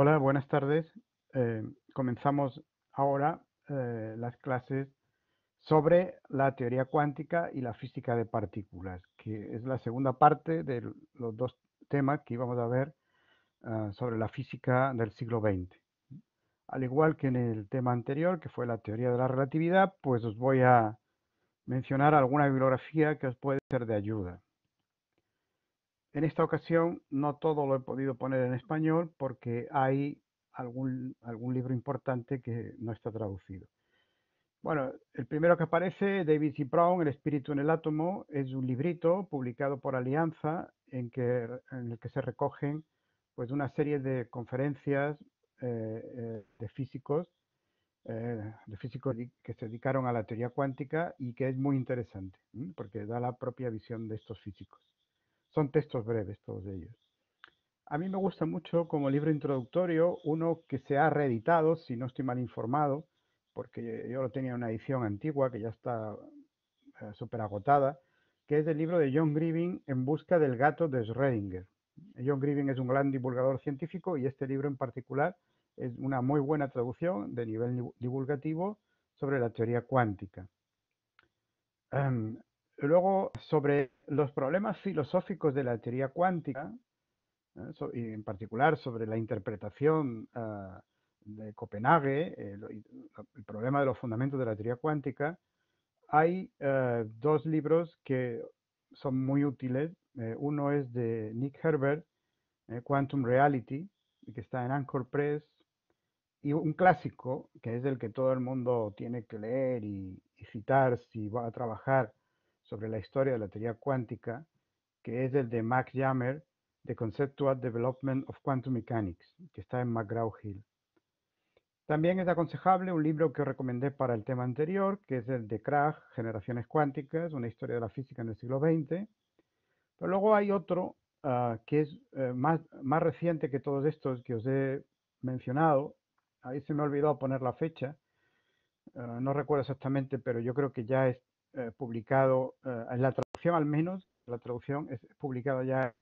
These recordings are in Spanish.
Hola, buenas tardes. Eh, comenzamos ahora eh, las clases sobre la teoría cuántica y la física de partículas, que es la segunda parte de los dos temas que íbamos a ver ah, sobre la física del siglo XX. Al igual que en el tema anterior, que fue la teoría de la relatividad, pues os voy a mencionar alguna bibliografía que os puede ser de ayuda. En esta ocasión no todo lo he podido poner en español porque hay algún, algún libro importante que no está traducido. Bueno, el primero que aparece, David C. Brown, El espíritu en el átomo, es un librito publicado por Alianza en, que, el que se recogen pues, una serie de conferencias eh, eh, de físicos, eh, de físicos que se dedicaron a la teoría cuántica y que es muy interesante, porque da la propia visión de estos físicos. Son textos breves todos ellos. A mí me gusta mucho como libro introductorio uno que se ha reeditado, si no estoy mal informado, porque yo lo tenía en una edición antigua que ya está eh, súper agotada, que es el libro de John Grieving En busca del gato de Schrödinger. John Grieving es un gran divulgador científico y este libro en particular es una muy buena traducción de nivel divulgativo sobre la teoría cuántica. Em, Luego, sobre los problemas filosóficos de la teoría cuántica, ¿eh? y en particular sobre la interpretación ah, de Copenhague, eh, el, problema de los fundamentos de la teoría cuántica, hay eh, dos libros que son muy útiles. uno es de Nick Herbert, Quantum Reality, que está en Anchor Press, y un clásico, que es el que todo el mundo tiene que leer y, y citar si va a trabajar sobre la historia de la teoría cuántica, que es el de Max Jammer, The Conceptual Development of Quantum Mechanics, que está en McGraw-Hill. También es aconsejable un libro que os recomendé para el tema anterior, que es el de Krag, Generaciones Cuánticas, una historia de la física en el siglo XX. Pero luego hay otro ah, que es eh, más, más reciente que todos estos que os he mencionado. Ahí se me olvidó poner la fecha. Ah, no recuerdo exactamente, pero yo creo que ya es eh, publicado, eh, en la traducción al menos, la traducción es publicada ya,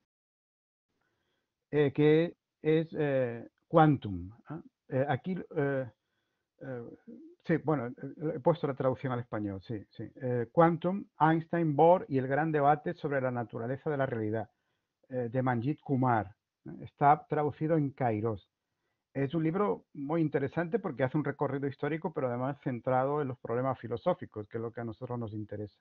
eh, que es Quantum. ¿ah? aquí, sí, bueno, he puesto la traducción al español, sí, sí. Quantum, Einstein, Bohr y el gran debate sobre la naturaleza de la realidad, de Manjit Kumar. Está traducido en Kairos. Es un libro muy interesante porque hace un recorrido histórico, pero además centrado en los problemas filosóficos, que es lo que a nosotros nos interesa.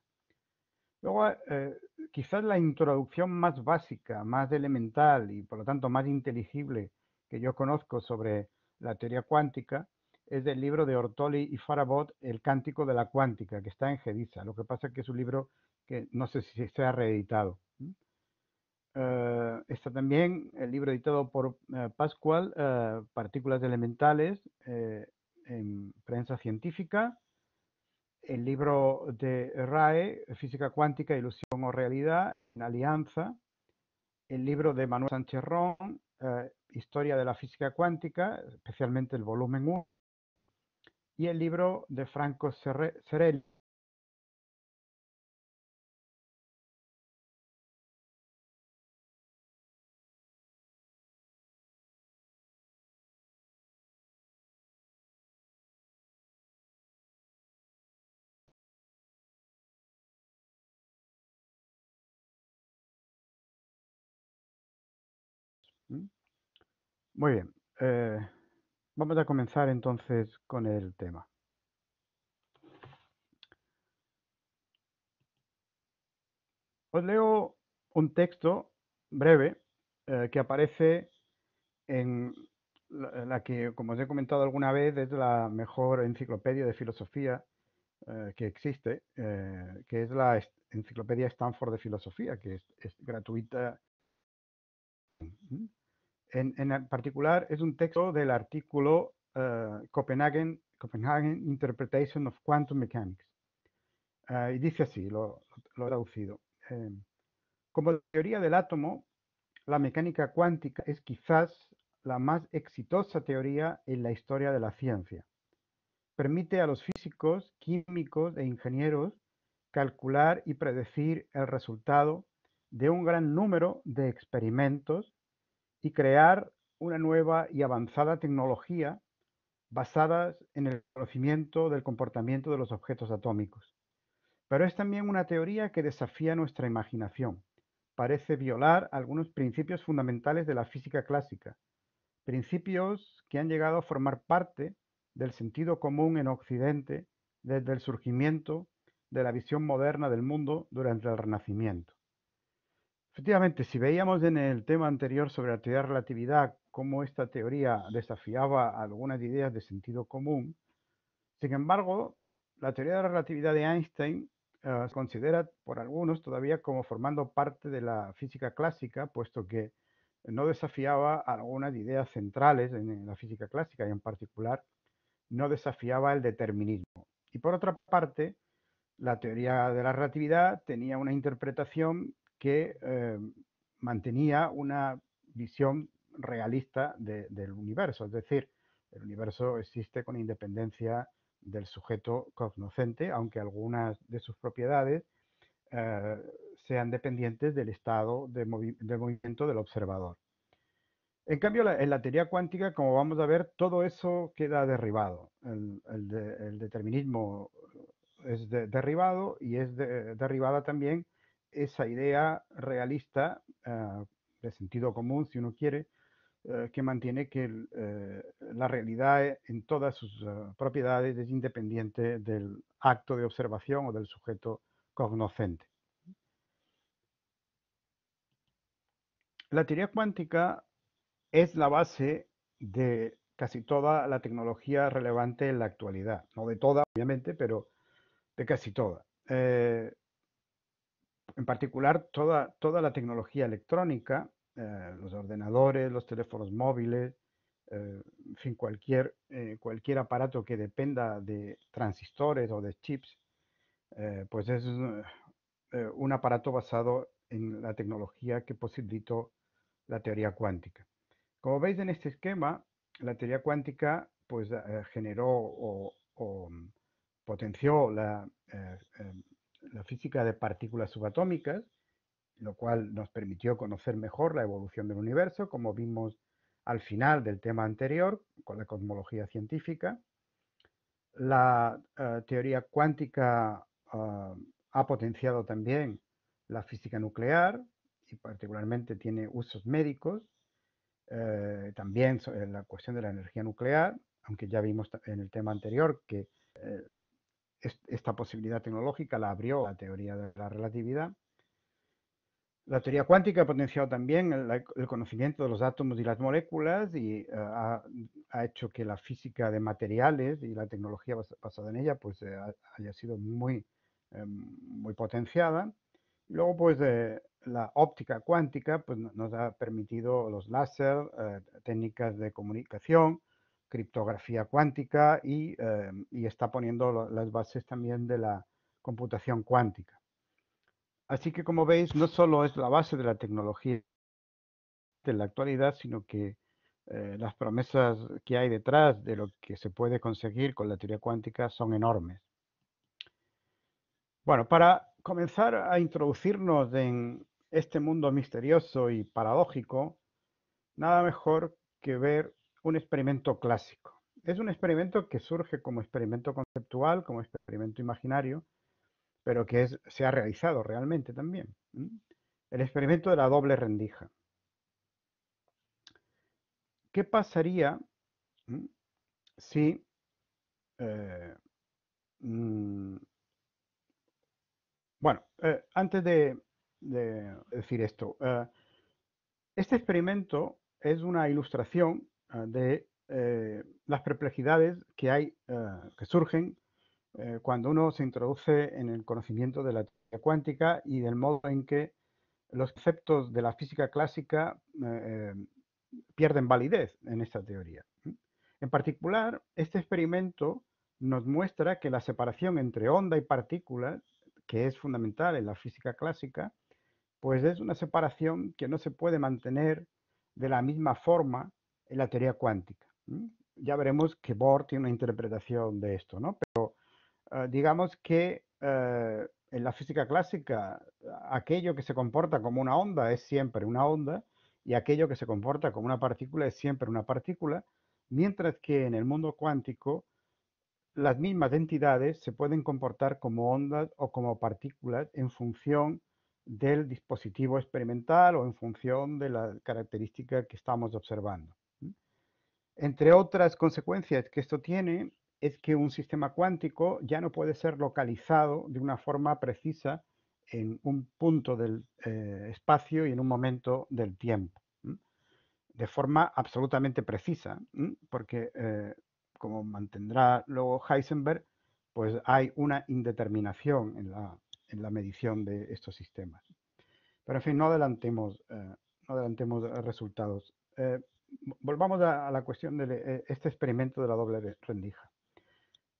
Luego, eh, eh, quizás la introducción más básica, más elemental y por lo tanto más inteligible que yo conozco sobre la teoría cuántica es del libro de Ortoli y Farabot, El Cántico de la Cuántica, que está en Gedisa. Lo que pasa es que es un libro que no sé si se ha reeditado. Eh, está también el libro editado por eh, Pascual, eh, Partículas Elementales, en prensa científica. El libro de RAE, Física Cuántica, Ilusión o Realidad, en Alianza. El libro de Manuel Sánchez Ron, Historia de la Física Cuántica, especialmente el volumen 1. Y el libro de Franco Cerelli, Muy bien. Eh, vamos a comenzar entonces con el tema. Os leo un texto breve eh, que aparece en la, que, como os he comentado alguna vez, es la mejor enciclopedia de filosofía eh, que existe, que es la enciclopedia Stanford de Filosofía, que es gratuita. En, en particular, es un texto del artículo eh, Copenhagen, Copenhagen Interpretation of Quantum Mechanics. Eh, y dice así, lo, lo he traducido. Em, como teoría del átomo, la mecánica cuántica es quizás la más exitosa teoría en la historia de la ciencia. Permite a los físicos, químicos e ingenieros calcular y predecir el resultado de un gran número de experimentos y crear una nueva y avanzada tecnología basada en el conocimiento del comportamiento de los objetos atómicos. Pero es también una teoría que desafía nuestra imaginación. Parece violar algunos principios fundamentales de la física clásica, principios que han llegado a formar parte del sentido común en Occidente desde el surgimiento de la visión moderna del mundo durante el Renacimiento. Efectivamente, si veíamos en el tema anterior sobre la teoría de relatividad cómo esta teoría desafiaba algunas ideas de sentido común, sin embargo, la teoría de la relatividad de Einstein eh, se considera por algunos todavía como formando parte de la física clásica, puesto que no desafiaba algunas ideas centrales en la física clásica y en particular no desafiaba el determinismo. Y por otra parte, la teoría de la relatividad tenía una interpretación que eh, mantenía una visión realista del universo, es decir, el universo existe con independencia del sujeto cognoscente, aunque algunas de sus propiedades eh, sean dependientes del estado de movimiento del observador. En cambio, en la teoría cuántica, como vamos a ver, todo eso queda derribado. El, determinismo es derribado y es derribada también esa idea realista, ah, de sentido común, si uno quiere, eh, que mantiene que eh, la realidad eh, en todas sus ah, propiedades es independiente del acto de observación o del sujeto cognoscente. La teoría cuántica es la base de casi toda la tecnología relevante en la actualidad. No de toda, obviamente, pero de casi toda en particular toda, toda la tecnología electrónica, eh, los ordenadores, los teléfonos móviles, eh, en cualquier, eh, cualquier aparato que dependa de transistores o de chips, pues es un aparato basado en la tecnología que posibilitó la teoría cuántica. Como veis en este esquema, la teoría cuántica pues generó o, o mm, potenció la em, la física de partículas subatómicas, lo cual nos permitió conocer mejor la evolución del universo, como vimos al final del tema anterior, con la cosmología científica, la eh, teoría cuántica ah, ha potenciado también la física nuclear y particularmente tiene usos médicos, eh, también la cuestión de la energía nuclear, aunque ya vimos en el tema anterior que eh, esta posibilidad tecnológica la abrió la teoría de la relatividad. La teoría cuántica ha potenciado también el, conocimiento de los átomos y las moléculas y eh, ha, hecho que la física de materiales y la tecnología basada en ella pues, eh, haya sido muy, eh, potenciada. luego, pues, la óptica cuántica pues, nos ha permitido los láser, técnicas de comunicación, criptografía cuántica y, eh, está poniendo las bases también de la computación cuántica. Así que como veis, no solo es la base de la tecnología en la actualidad, sino que eh, las promesas que hay detrás de lo que se puede conseguir con la teoría cuántica son enormes. Bueno, para comenzar a introducirnos en este mundo misterioso y paradójico, nada mejor que ver un experimento clásico. Es un experimento que surge como experimento conceptual, como experimento imaginario, pero que se ha realizado realmente también. El experimento de la doble rendija. ¿Qué pasaría si eh, mm, bueno, eh, antes de, decir esto, eh, este experimento es una ilustración Ah, de eh, las perplejidades que hay, ah, que surgen eh, cuando uno se introduce en el conocimiento de la teoría cuántica y del modo en que los conceptos de la física clásica eh, em, pierden validez en esta teoría. En particular, este experimento nos muestra que la separación entre onda y partícula, que es fundamental en la física clásica, pues es una separación que no se puede mantener de la misma forma en la teoría cuántica. Ya veremos que Bohr tiene una interpretación de esto, ¿no? Pero ah, digamos que ah, en la física clásica aquello que se comporta como una onda es siempre una onda y aquello que se comporta como una partícula es siempre una partícula, mientras que en el mundo cuántico las mismas entidades se pueden comportar como ondas o como partículas en función del dispositivo experimental o en función de la característica que estamos observando. Entre otras consecuencias que esto tiene es que un sistema cuántico ya no puede ser localizado de una forma precisa en un punto del eh, espacio y en un momento del tiempo, de forma absolutamente precisa, porque eh, como mantendrá luego Heisenberg, pues hay una indeterminación en la, medición de estos sistemas. Pero en fin, no adelantemos, eh, no adelantemos resultados volvamos a, la cuestión de eh, este experimento de la doble rendija.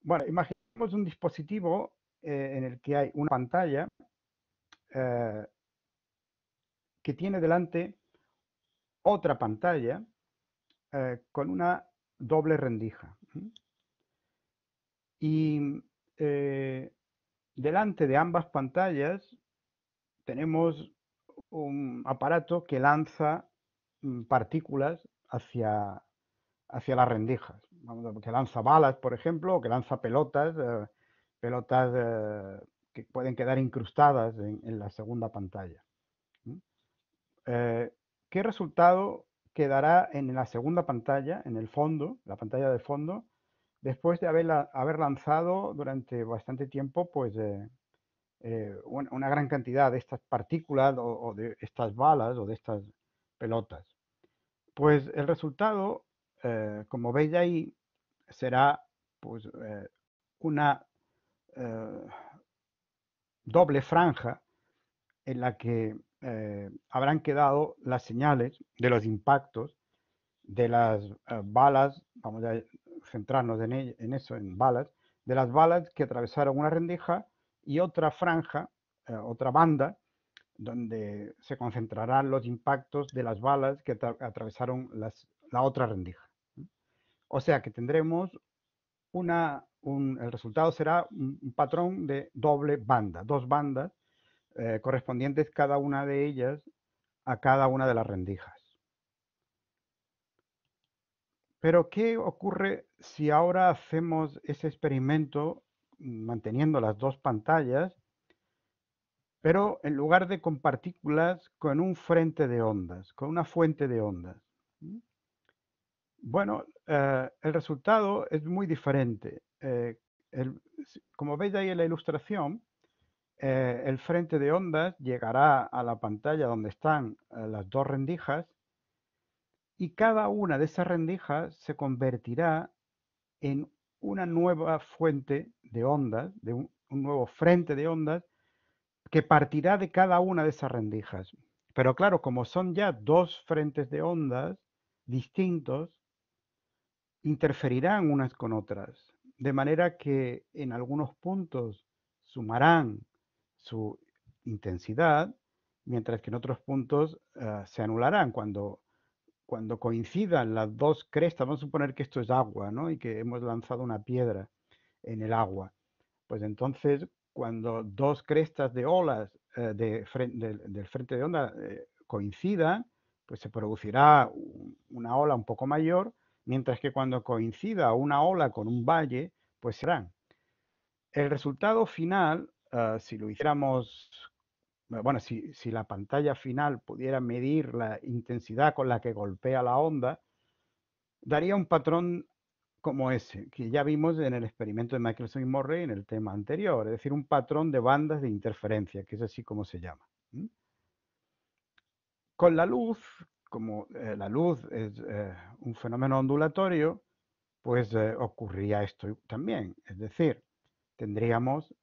Bueno, imaginemos un dispositivo eh, en el que hay una pantalla eh, que tiene delante otra pantalla con una doble rendija. Y delante de ambas pantallas tenemos un aparato que lanza mm, partículas hacia, hacia las rendijas, que lanza balas, por ejemplo, o que lanza pelotas, eh, pelotas eh, que pueden quedar incrustadas en, la segunda pantalla. Eh, ¿Qué resultado quedará en la segunda pantalla, en el fondo, la pantalla de fondo, después de haber, haber lanzado durante bastante tiempo pues, una gran cantidad de estas partículas o de estas balas o de estas pelotas? Pues el resultado, eh, como veis ahí, será pues, eh, una eh, doble franja en la que habrán quedado las señales de los impactos de las balas, vamos a centrarnos en, en eso, en balas, de las balas que atravesaron una rendija y otra franja, otra banda, donde se concentrarán los impactos de las balas que atravesaron la otra rendija. O sea que tendremos el resultado será un, patrón de doble banda, dos bandas eh, correspondientes cada una de ellas a cada una de las rendijas. Pero ¿qué ocurre si ahora hacemos ese experimento manteniendo las dos pantallas pero en lugar de con partículas, con un frente de ondas, con una fuente de ondas. Bueno, eh, el resultado es muy diferente. Eh, como veis ahí en la ilustración, eh, el frente de ondas llegará a la pantalla donde están las dos rendijas y cada una de esas rendijas se convertirá en una nueva fuente de ondas, de un nuevo frente de ondas que partirá de cada una de esas rendijas. Pero claro, como son ya dos frentes de ondas distintos, interferirán unas con otras, de manera que en algunos puntos sumarán su intensidad, mientras que en otros puntos ah, se anularán cuando, cuando coincidan las dos crestas. Vamos a suponer que esto es agua, ¿no? Y que hemos lanzado una piedra en el agua. Pues entonces, cuando dos crestas de olas eh, del frente de onda eh, coincidan, pues se producirá una ola un poco mayor, mientras que cuando coincida una ola con un valle, pues serán. El resultado final, ah, si lo hiciéramos, eh, bueno, si, si, la pantalla final pudiera medir la intensidad con la que golpea la onda, daría un patrón como ese, que ya vimos en el experimento de Michelson y Morley en el tema anterior, es decir, un patrón de bandas de interferencia, que es así como se llama. Con la luz, como eh, la luz es eh, un fenómeno ondulatorio, pues eh, ocurría esto también. Es decir, tendríamos,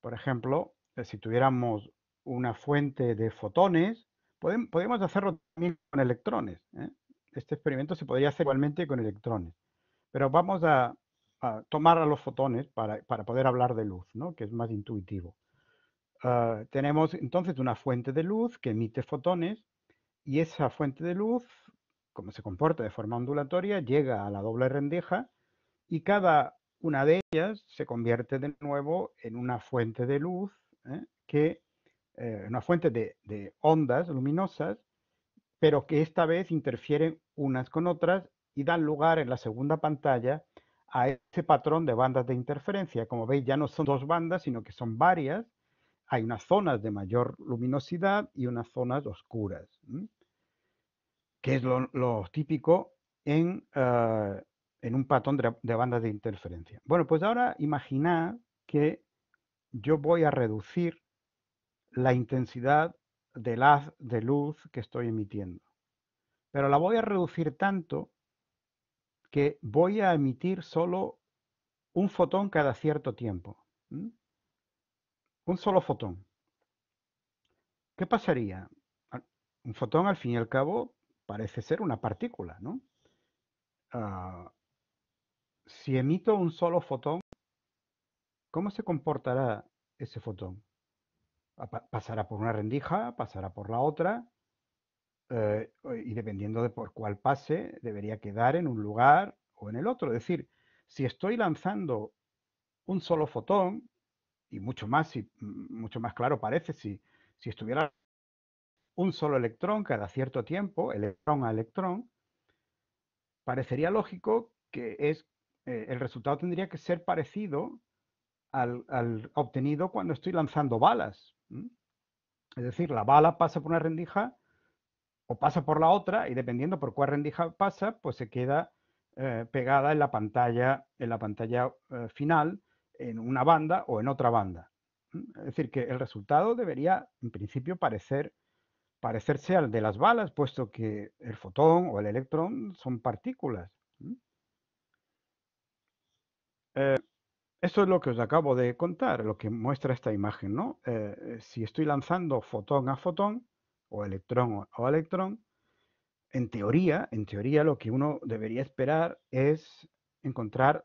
por ejemplo, si tuviéramos una fuente de fotones, podríamos hacerlo también con electrones. Este experimento se podría hacer igualmente con electrones pero vamos a, tomar a los fotones para, poder hablar de luz, ¿no? que es más intuitivo. Ah, tenemos entonces una fuente de luz que emite fotones y esa fuente de luz, como se comporta de forma ondulatoria, llega a la doble rendija y cada una de ellas se convierte de nuevo en una fuente de luz, ¿eh? que, eh, una fuente de ondas luminosas, pero que esta vez interfieren unas con otras y dan lugar en la segunda pantalla a ese patrón de bandas de interferencia. Como veis, ya no son dos bandas, sino que son varias. Hay unas zonas de mayor luminosidad y unas zonas oscuras, que es lo, típico ah, en, un patrón de, de bandas de interferencia. Bueno, pues ahora imaginad que yo voy a reducir la intensidad del haz de luz que estoy emitiendo. Pero la voy a reducir tanto que voy a emitir solo un fotón cada cierto tiempo. Un solo fotón. ¿Qué pasaría? Un fotón, al fin y al cabo, parece ser una partícula, ¿no? Ah, si emito un solo fotón, ¿cómo se comportará ese fotón? ¿Pasará por una rendija? ¿Pasará por la otra? Eh, y dependiendo de por cuál pase, debería quedar en un lugar o en el otro. Es decir, si estoy lanzando un solo fotón, y mucho más, y mm, mucho más claro parece si, si estuviera un solo electrón cada cierto tiempo, electrón a electrón, parecería lógico que es, eh, el resultado tendría que ser parecido al, obtenido cuando estoy lanzando balas. Es decir, la bala pasa por una rendija o pasa por la otra y dependiendo por cuál rendija pasa, pues se queda eh, pegada en la pantalla, en la pantalla eh, final, en una banda o en otra banda. Es decir, que el resultado debería, en principio, parecer, parecerse al de las balas, puesto que el fotón o el electrón son partículas. Eh, esto es lo que os acabo de contar, lo que muestra esta imagen. ¿no? si estoy lanzando fotón a fotón, o electrón o, electrón, en teoría, en teoría lo que uno debería esperar es encontrar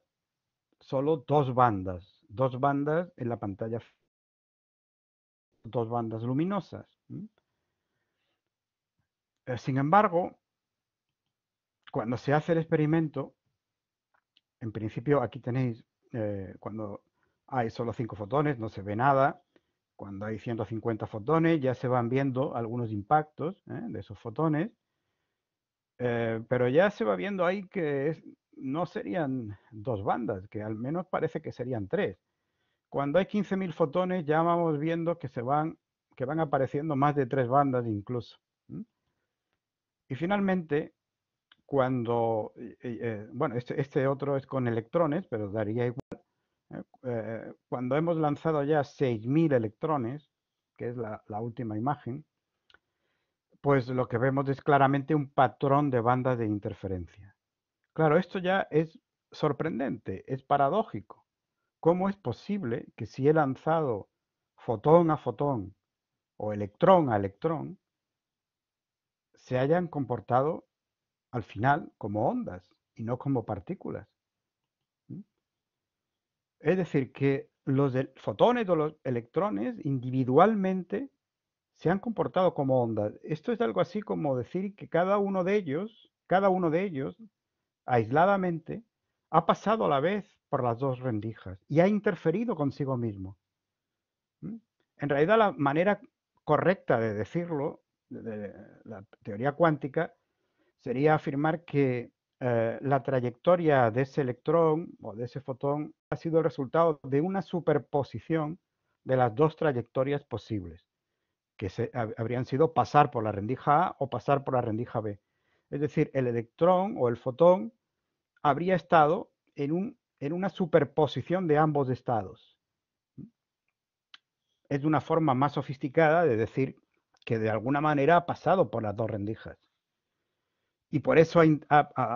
solo dos bandas, dos bandas en la pantalla, dos bandas luminosas. Eh, sin embargo, cuando se hace el experimento, en principio aquí tenéis, eh, cuando hay solo cinco fotones, no se ve nada, cuando hay 150 fotones ya se van viendo algunos impactos ¿eh? de esos fotones, eh, pero ya se va viendo ahí que no serían dos bandas, que al menos parece que serían tres. Cuando hay 15.000 fotones ya vamos viendo que se van, que van apareciendo más de tres bandas incluso. Y finalmente, cuando, eh, bueno, este, este, otro es con electrones, pero daría igual. Eh, eh, cuando hemos lanzado ya 6.000 electrones, que es la, última imagen, pues lo que vemos es claramente un patrón de banda de interferencia. Claro, esto ya es sorprendente, es paradójico. ¿Cómo es posible que si he lanzado fotón a fotón o electrón a electrón, se hayan comportado al final como ondas y no como partículas? Es decir, que los fotones o los electrones individualmente se han comportado como ondas. Esto es algo así como decir que cada uno de ellos, cada uno de ellos, aisladamente, ha pasado a la vez por las dos rendijas y ha interferido consigo mismo. En realidad la manera correcta de decirlo, de la teoría cuántica, sería afirmar que eh, la trayectoria de ese electrón o de ese fotón ha sido el resultado de una superposición de las dos trayectorias posibles, que habrían sido pasar por la rendija A o pasar por la rendija B. Es decir, el electrón o el fotón habría estado en, una superposición de ambos estados. Es una forma más sofisticada de decir que de alguna manera ha pasado por las dos rendijas. Y por eso ha,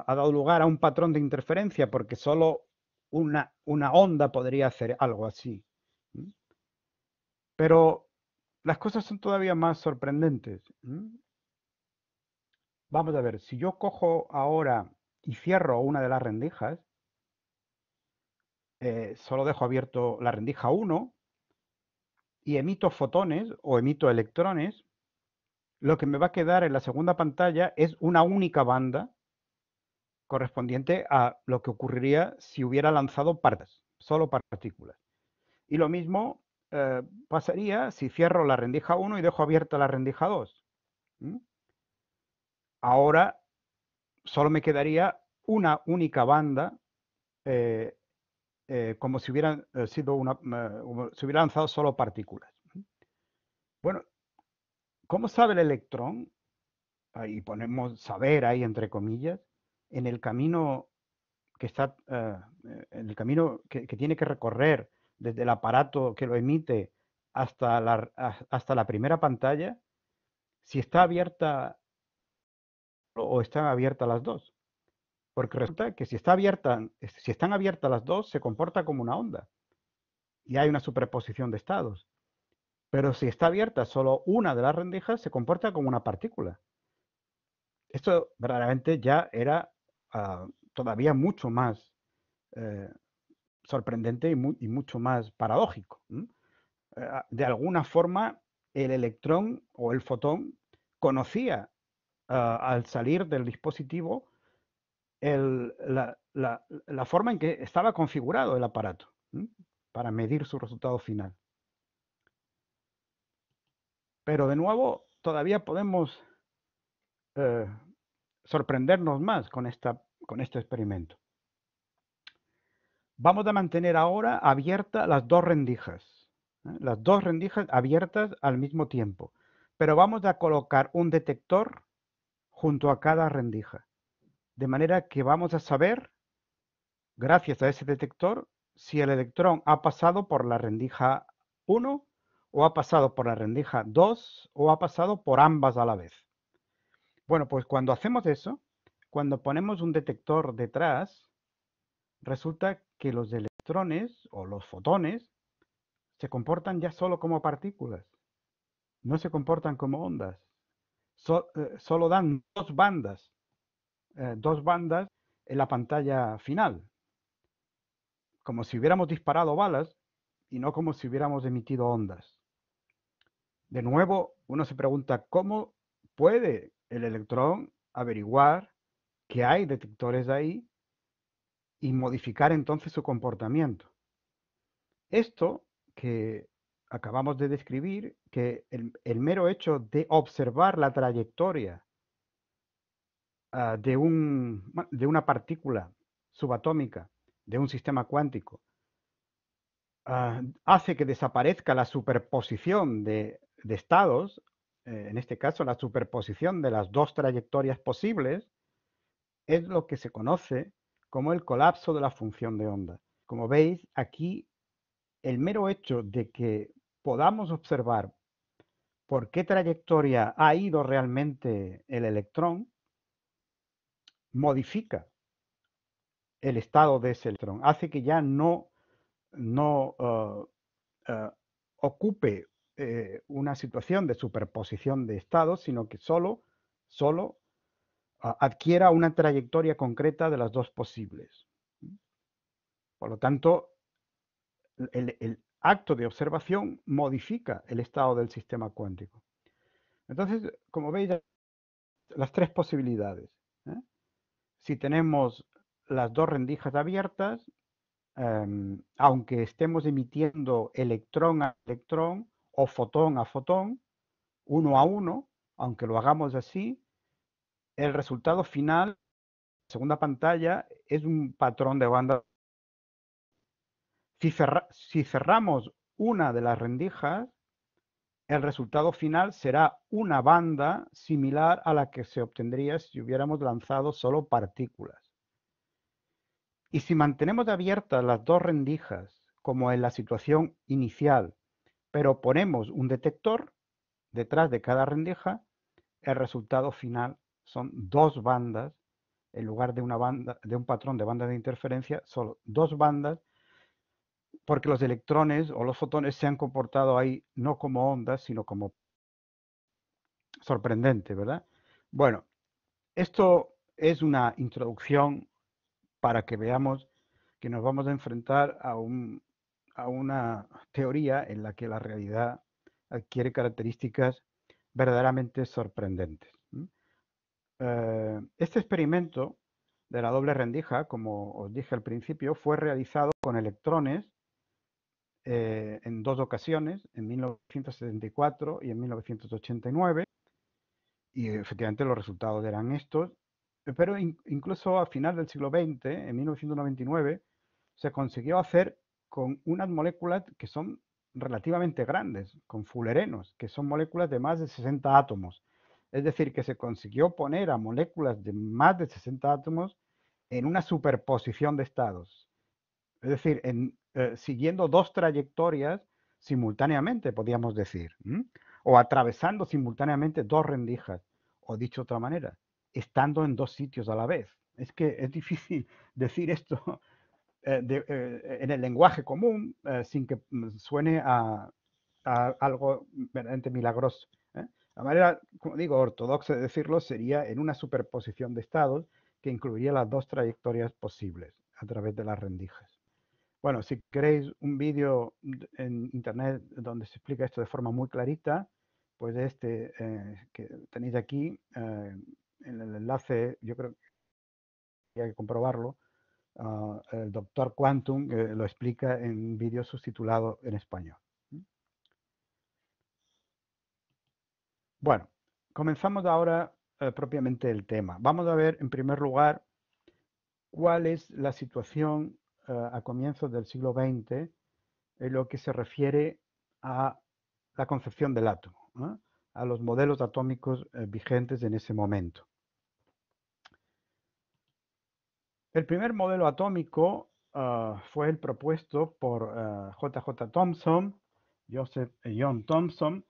ha dado lugar a un patrón de interferencia, porque solo una, onda podría hacer algo así. Pero las cosas son todavía más sorprendentes. Vamos a ver, si yo cojo ahora y cierro una de las rendijas, eh, solo dejo abierto la rendija 1 y emito fotones o emito electrones, lo que me va a quedar en la segunda pantalla es una única banda correspondiente a lo que ocurriría si hubiera lanzado partes, solo partículas. Y lo mismo eh, pasaría si cierro la rendija 1 y dejo abierta la rendija 2. Ahora solo me quedaría una única banda, eh, eh, como si hubieran sido una, hubiera lanzado solo partículas. Bueno, ¿cómo sabe el electrón? Y ponemos saber ahí entre comillas, en el camino que está, ah, eh, en el camino que, tiene que recorrer desde el aparato que lo emite hasta la, ah, hasta la primera pantalla, si está abierta o están abiertas las dos. Porque resulta que si, está abierta, este, si están abiertas las dos, se comporta como una onda. Y hay una superposición de estados. Pero si está abierta solo una de las rendijas, se comporta como una partícula. Esto verdaderamente ya era Ah, todavía mucho más eh, sorprendente y, mucho más paradójico. Eh, ah, de alguna forma, el electrón o el fotón conocía ah, al salir del dispositivo la, forma en que estaba configurado el aparato para medir su resultado final. Pero de nuevo, todavía podemos eh, sorprendernos más con, esta, con este experimento. Vamos a mantener ahora abiertas las dos rendijas, ¿eh? las dos rendijas abiertas al mismo tiempo, pero vamos a colocar un detector junto a cada rendija, de manera que vamos a saber, gracias a ese detector, si el electrón ha pasado por la rendija 1 o ha pasado por la rendija 2 o ha pasado por ambas a la vez. Bueno, pues cuando hacemos eso, cuando ponemos un detector detrás, resulta que los electrones o los fotones se comportan ya solo como partículas, no se comportan como ondas, eh, solo dan dos bandas, eh, dos bandas en la pantalla final, como si hubiéramos disparado balas y no como si hubiéramos emitido ondas. De nuevo, uno se pregunta, ¿cómo puede el electrón, averiguar que hay detectores ahí y modificar entonces su comportamiento. Esto que acabamos de describir, que el, mero hecho de observar la trayectoria ah, de, un, de una partícula subatómica, de un sistema cuántico, ah, hace que desaparezca la superposición de, de estados eh, en este caso la superposición de las dos trayectorias posibles, es lo que se conoce como el colapso de la función de onda. Como veis, aquí el mero hecho de que podamos observar por qué trayectoria ha ido realmente el electrón modifica el estado de ese electrón, hace que ya no, no eh, eh, ocupe eh, una situación de superposición de estados, sino que solo, solo adquiera una trayectoria concreta de las dos posibles. Por lo tanto, el, acto de observación modifica el estado del sistema cuántico. Entonces, como veis, las tres posibilidades. ¿eh? Si tenemos las dos rendijas abiertas, em, aunque estemos emitiendo electrón a electrón, o fotón a fotón, uno a uno, aunque lo hagamos así, el resultado final, segunda pantalla, es un patrón de banda. Si, si cerramos una de las rendijas, el resultado final será una banda similar a la que se obtendría si hubiéramos lanzado solo partículas. Y si mantenemos abiertas las dos rendijas, como en la situación inicial, pero ponemos un detector detrás de cada rendeja, el resultado final son dos bandas, en lugar de una banda, de un patrón de bandas de interferencia, solo dos bandas, porque los electrones o los fotones se han comportado ahí no como ondas, sino como sorprendente, ¿verdad? Bueno, esto es una introducción para que veamos que nos vamos a enfrentar a un a una teoría en la que la realidad adquiere características verdaderamente sorprendentes. Eh, este experimento de la doble rendija, como os dije al principio, fue realizado con electrones eh, en dos ocasiones, en 1974 y en 1989, y efectivamente los resultados eran estos, pero incluso a final del siglo XX, en 1999, se consiguió hacer con unas moléculas que son relativamente grandes, con fulerenos, que son moléculas de más de 60 átomos. Es decir, que se consiguió poner a moléculas de más de 60 átomos en una superposición de estados. Es decir, eh, siguiendo dos trayectorias simultáneamente, podríamos decir, o atravesando simultáneamente dos rendijas, o dicho de otra manera, estando en dos sitios a la vez. Es que es difícil decir esto eh, eh, en el lenguaje común eh, sin que mm, suene a, algo verdaderamente milagroso. La manera, como digo, ortodoxa de decirlo sería en una superposición de estados que incluiría las dos trayectorias posibles a través de las rendijas. Bueno, si queréis un vídeo en internet donde se explica esto de forma muy clarita, pues este que tenéis aquí, en el enlace, yo creo que hay que comprobarlo, Ah, el doctor Quantum eh, lo explica en un vídeo subtitulado en español. Bueno, comenzamos ahora eh, propiamente el tema. Vamos a ver, en primer lugar, cuál es la situación eh, a comienzos del siglo XX en lo que se refiere a la concepción del átomo, a los modelos atómicos vigentes en ese momento. El primer modelo atómico ah, fue el propuesto por J.J. Ah, Thomson, Joseph John Thomson,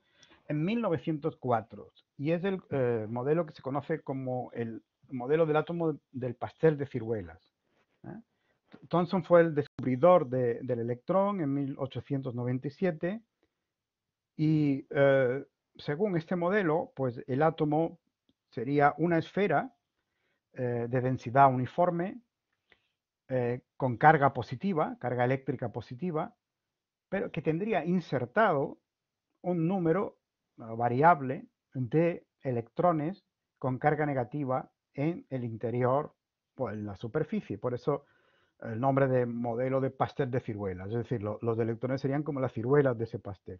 en 1904 y es el eh, modelo que se conoce como el modelo del átomo del pastel de ciruelas. ¿eh? Thomson fue el descubridor del electrón en 1897 y eh, según este modelo, pues el átomo sería una esfera de densidad uniforme eh, con carga positiva, carga eléctrica positiva, pero que tendría insertado un número ah, variable de electrones con carga negativa en el interior o en la superficie. Por eso el nombre de modelo de pastel de ciruelas, es decir, los electrones serían como las ciruelas de ese pastel.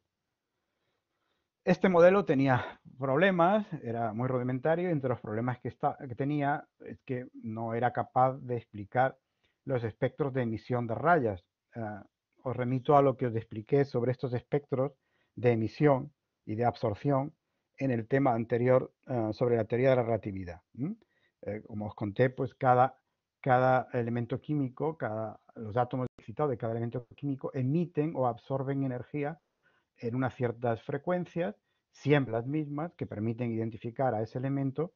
Este modelo tenía problemas, era muy rudimentario, entre los problemas que tenía es que no era capaz de explicar los espectros de emisión de rayas. Ah, os remito a lo que os expliqué sobre estos espectros de emisión y de absorción en el tema anterior ah, sobre la teoría de la relatividad. Eh, como os conté, pues cada, cada elemento químico, cada, los átomos excitados de cada elemento químico emiten o absorben energía en unas ciertas frecuencias, siempre las mismas, que permiten identificar a ese elemento,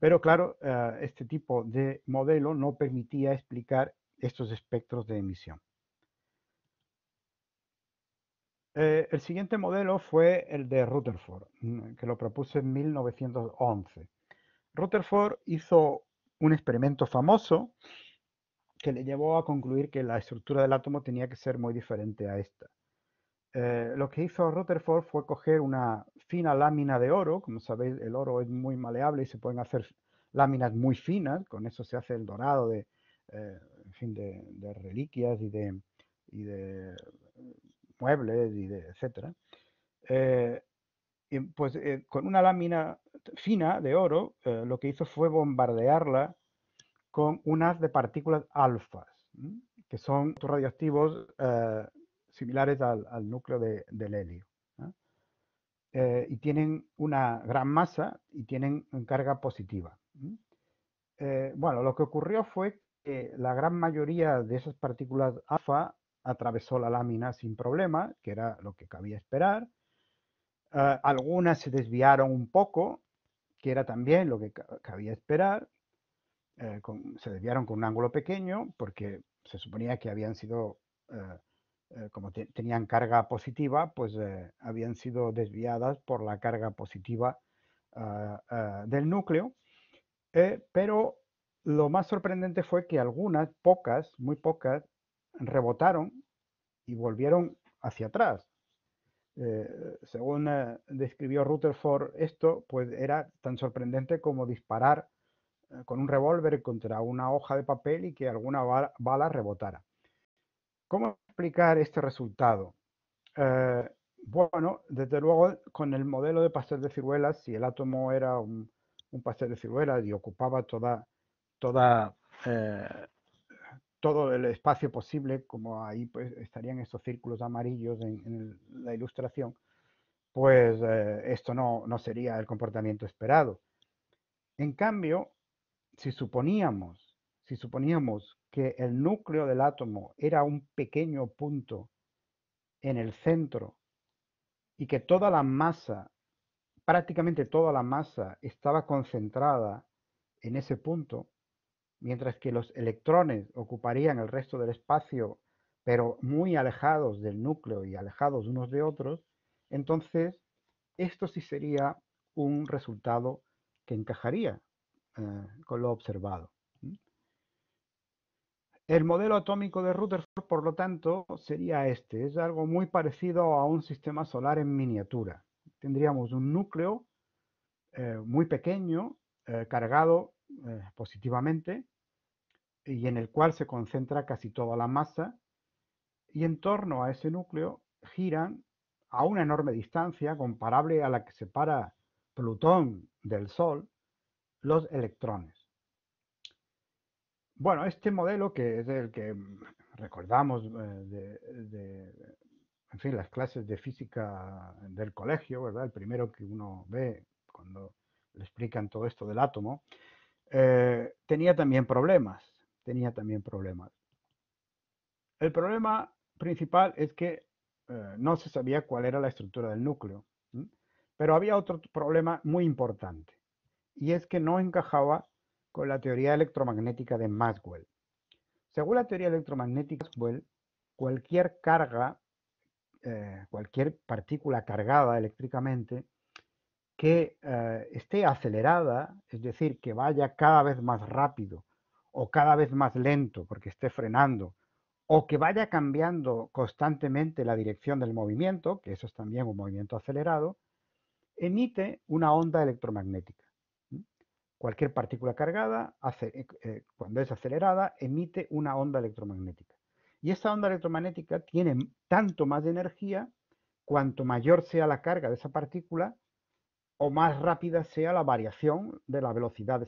pero claro, ah, este tipo de modelo no permitía explicar estos espectros de emisión. Eh, el siguiente modelo fue el de Rutherford, mm, que lo propuso en 1911. Rutherford hizo un experimento famoso que le llevó a concluir que la estructura del átomo tenía que ser muy diferente a esta. Eh, lo que hizo Rutherford fue coger una fina lámina de oro, como sabéis el oro es muy maleable y se pueden hacer láminas muy finas, con eso se hace el dorado de eh, de, reliquias y de, eh, muebles y de etcétera. Eh, pues eh, con una lámina fina de oro, lo que hizo fue bombardearla con unas de partículas alfas, que son radioactivos similares al, núcleo del helio. y tienen una gran masa y tienen mm, carga positiva. bueno, lo que ocurrió fue eh, la gran mayoría de esas partículas alfa atravesó la lámina sin problema, que era lo que cabía esperar. Ah, algunas se desviaron un poco, que era también lo que cabía esperar. Eh, se desviaron con un ángulo pequeño porque se suponía que habían sido, eh, como tenían carga positiva, pues habían sido desviadas por la carga positiva ah, ah, del núcleo. pero lo más sorprendente fue que algunas, pocas, muy pocas, rebotaron y volvieron hacia atrás. Eh, según eh, describió Rutherford, esto pues era tan sorprendente como disparar eh, con un revólver contra una hoja de papel y que alguna bala, rebotara. ¿Cómo explicar este resultado? bueno, desde luego con el modelo de pastel de ciruelas, si el átomo era un, un pastel de ciruelas y ocupaba toda toda, eh, todo el espacio posible, como ahí pues, estarían esos círculos amarillos en, la ilustración, pues eh, esto no, no sería el comportamiento esperado. En cambio, si suponíamos, si suponíamos que el núcleo del átomo era un pequeño punto en el centro y que toda la masa, prácticamente toda la masa, estaba concentrada en ese punto, mientras que los electrones ocuparían el resto del espacio, pero muy alejados del núcleo y alejados unos de otros, entonces esto sí sería un resultado que encajaría eh, con lo observado. El modelo atómico de Rutherford, por lo tanto, sería este. Es algo muy parecido a un sistema solar en miniatura. Tendríamos un núcleo eh, muy pequeño, eh, cargado eh, positivamente y en el cual se concentra casi toda la masa y en torno a ese núcleo giran a una enorme distancia comparable a la que separa Plutón del Sol los electrones. Bueno, este modelo que es el que mm, recordamos eh, de, en fin, las clases de física del colegio, El primero que uno ve cuando le explican todo esto del átomo, eh, tenía también problemas, tenía también problemas. El problema principal es que eh, no se sabía cuál era la estructura del núcleo, pero había otro problema muy importante, y es que no encajaba con la teoría electromagnética de Maxwell. Según la teoría electromagnética de Maxwell, cualquier carga, eh, cualquier partícula cargada eléctricamente, que eh, esté acelerada, es decir, que vaya cada vez más rápido o cada vez más lento porque esté frenando, o que vaya cambiando constantemente la dirección del movimiento, que eso es también un movimiento acelerado, emite una onda electromagnética. Cualquier partícula cargada, eh, eh, cuando es acelerada, emite una onda electromagnética. Y esa onda electromagnética tiene tanto más energía cuanto mayor sea la carga de esa partícula o más rápida sea la variación de la velocidad de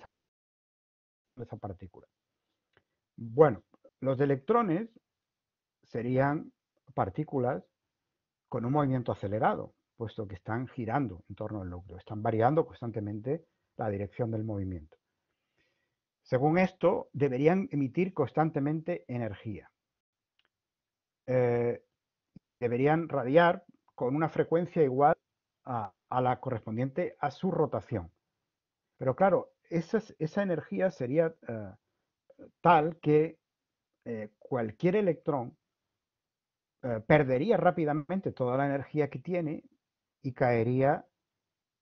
esa, partícula. Bueno, los electrones serían partículas con un movimiento acelerado, puesto que están girando en torno al núcleo, están variando constantemente la dirección del movimiento. Según esto, deberían emitir constantemente energía. Eh, deberían radiar con una frecuencia igual a, la correspondiente a su rotación. Pero claro, esa energía sería eh, tal que eh, cualquier electrón eh, perdería rápidamente toda la energía que tiene y caería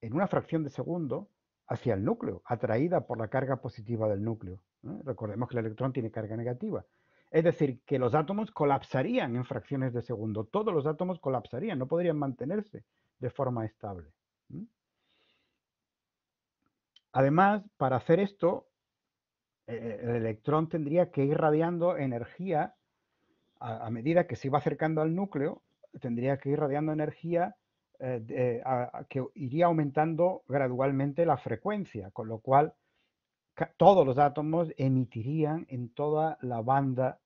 en una fracción de segundo hacia el núcleo, atraída por la carga positiva del núcleo. Recordemos que el electrón tiene carga negativa. Es decir, que los átomos colapsarían en fracciones de segundo. Todos los átomos colapsarían, no podrían mantenerse de forma estable. Además, para hacer esto, eh, el electrón tendría que ir radiando energía a, medida que se iba acercando al núcleo, tendría que ir radiando energía eh, que iría aumentando gradualmente la frecuencia, con lo cual todos los átomos emitirían en toda la banda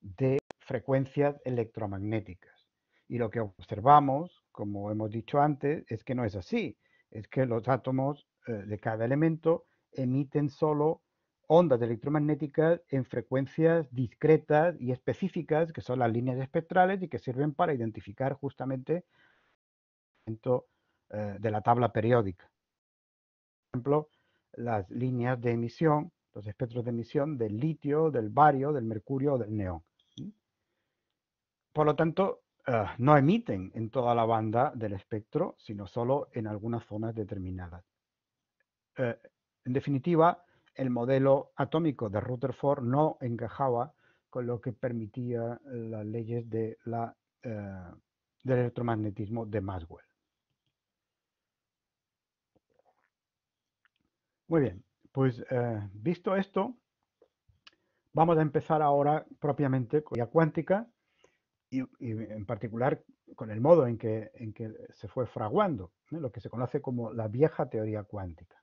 de frecuencias electromagnéticas. Y lo que observamos como hemos dicho antes, es que no es así. Es que los átomos eh, de cada elemento emiten solo ondas electromagnéticas en frecuencias discretas y específicas, que son las líneas espectrales y que sirven para identificar justamente el elemento eh, de la tabla periódica. Por ejemplo, las líneas de emisión, los espectros de emisión del litio, del bario, del mercurio o del neón. Por lo tanto, eh, no emiten en toda la banda del espectro, sino solo en algunas zonas determinadas. Eh, en definitiva, el modelo atómico de Rutherford no encajaba con lo que permitía las leyes de la, eh, del electromagnetismo de Maxwell. Muy bien, pues visto esto, vamos a empezar ahora propiamente con la cuántica y, en particular con el modo en que, en que se fue fraguando, lo que se conoce como la vieja teoría cuántica.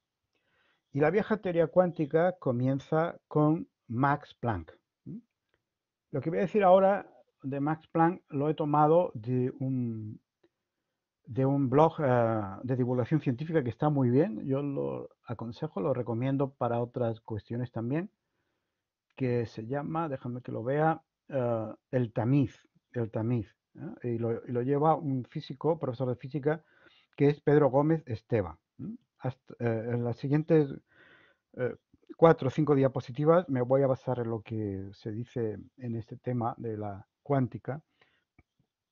Y la vieja teoría cuántica comienza con Max Planck. Lo que voy a decir ahora de Max Planck lo he tomado de un, de un blog ah, de divulgación científica que está muy bien. Yo lo aconsejo, lo recomiendo para otras cuestiones también, que se llama, déjame que lo vea, ah, El Tamiz el tamiz y, lo, lleva un físico, profesor de física, que es Pedro Gómez Esteva eh, en las siguientes eh, cuatro o cinco diapositivas me voy a basar en lo que se dice en este tema de la cuántica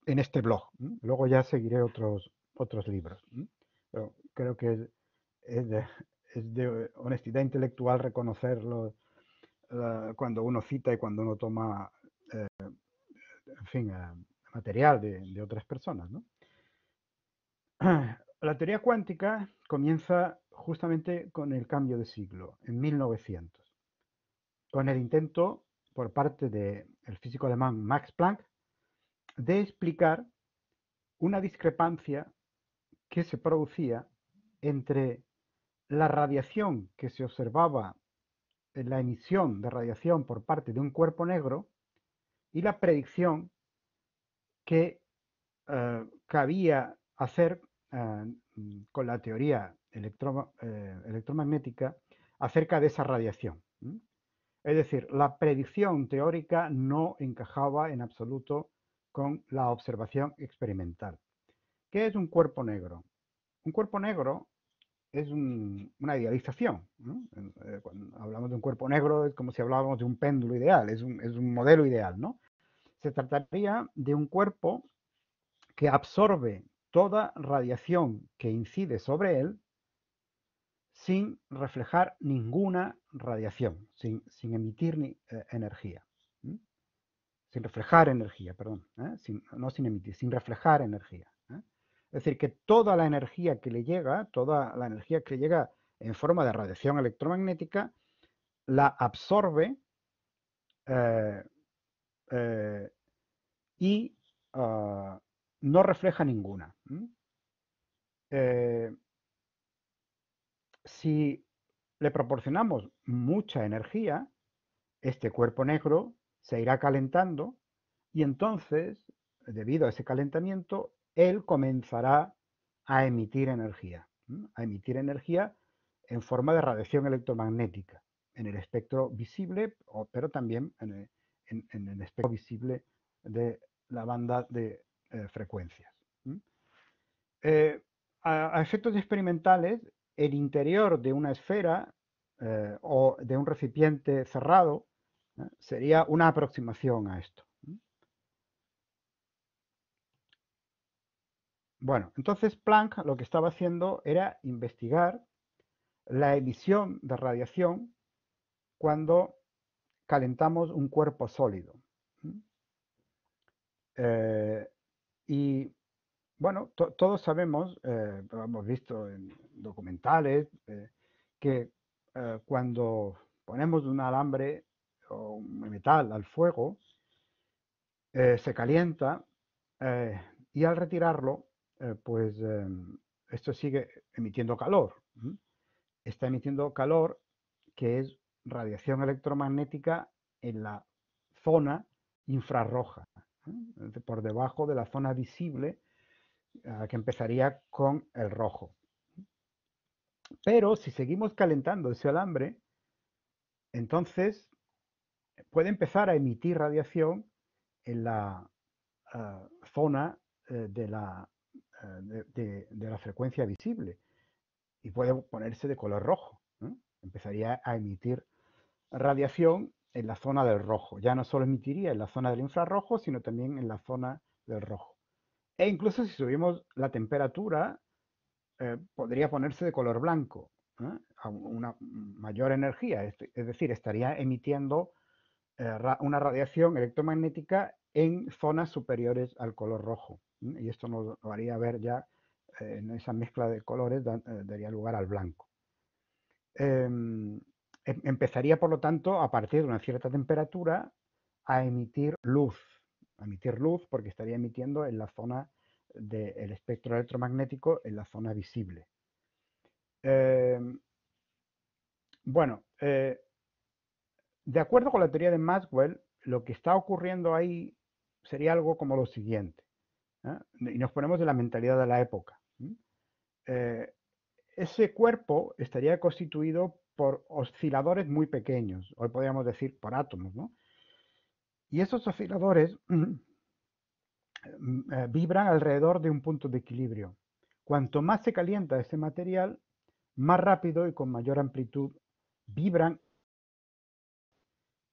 en este blog. Luego ya seguiré otros, otros libros. creo que es, de, honestidad intelectual reconocerlo cuando uno cita y cuando uno toma eh, en fin, material de, otras personas. La teoría cuántica comienza justamente con el cambio de siglo, en 1900, con el intento por parte del físico alemán Max Planck de explicar una discrepancia que se producía entre la radiación que se observaba en la emisión de radiación por parte de un cuerpo negro y la predicción que eh, cabía hacer eh, con la teoría eh, electromagnética acerca de esa radiación. Es decir, la predicción teórica no encajaba en absoluto con la observación experimental. ¿Qué es un cuerpo negro? Un cuerpo negro es una idealización. Cuando hablamos de un cuerpo negro es como si hablábamos de un péndulo ideal, es un, es un modelo ideal, ¿no? Se trataría de un cuerpo que absorbe toda radiación que incide sobre él sin reflejar ninguna radiación, sin, emitir ni, eh, energía. Sin reflejar energía, perdón. ¿eh? Sin, no sin emitir, sin reflejar energía. ¿eh? Es decir, que toda la energía que le llega, toda la energía que llega en forma de radiación electromagnética, la absorbe eh, y ah, no refleja ninguna. Eh, si le proporcionamos mucha energía, este cuerpo negro se irá calentando y entonces, debido a ese calentamiento, él comenzará a emitir energía, a emitir energía en forma de radiación electromagnética, en el espectro visible, pero también en el, en, el espectro visible de la banda de eh, frecuencias. Eh, a, efectos experimentales, el interior de una esfera eh, o de un recipiente cerrado sería una aproximación a esto. Bueno, entonces Planck lo que estaba haciendo era investigar la emisión de radiación cuando calentamos un cuerpo sólido. Eh, y bueno, todos sabemos, eh, lo hemos visto en documentales, eh, que cuando ponemos un alambre o un metal al fuego, se calienta y al retirarlo, pues esto sigue emitiendo calor. Está emitiendo calor que es radiación electromagnética en la zona infrarroja, ¿eh? por debajo de la zona visible, ah, que empezaría con el rojo. Pero si seguimos calentando ese alambre, entonces puede empezar a emitir radiación en la ah, zona eh, de, la, ah, de, la frecuencia visible y puede ponerse de color rojo. ¿eh? Empezaría a emitir radiación en la zona del rojo. Ya no solo emitiría en la zona del infrarrojo, sino también en la zona del rojo. E incluso si subimos la temperatura, eh, podría ponerse de color blanco, a una mayor energía. Es decir, estaría emitiendo eh, una radiación electromagnética en zonas superiores al color rojo. Y esto nos lo haría ver ya eh, en esa mezcla de colores, daría lugar al blanco. Em, Em, empezaría, por lo tanto, a partir de una cierta temperatura a emitir luz, a emitir luz porque estaría emitiendo en la zona del espectro electromagnético, en la zona visible. Em, bueno, eh, de acuerdo con la teoría de Maxwell, lo que está ocurriendo ahí sería algo como lo siguiente, ¿eh? y nos ponemos de la mentalidad de la época. Eh, ese cuerpo estaría constituido por osciladores muy pequeños, hoy podríamos decir por átomos, ¿no? Y esos osciladores eh, vibran alrededor de un punto de equilibrio. Cuanto más se calienta ese material, más rápido y con mayor amplitud vibran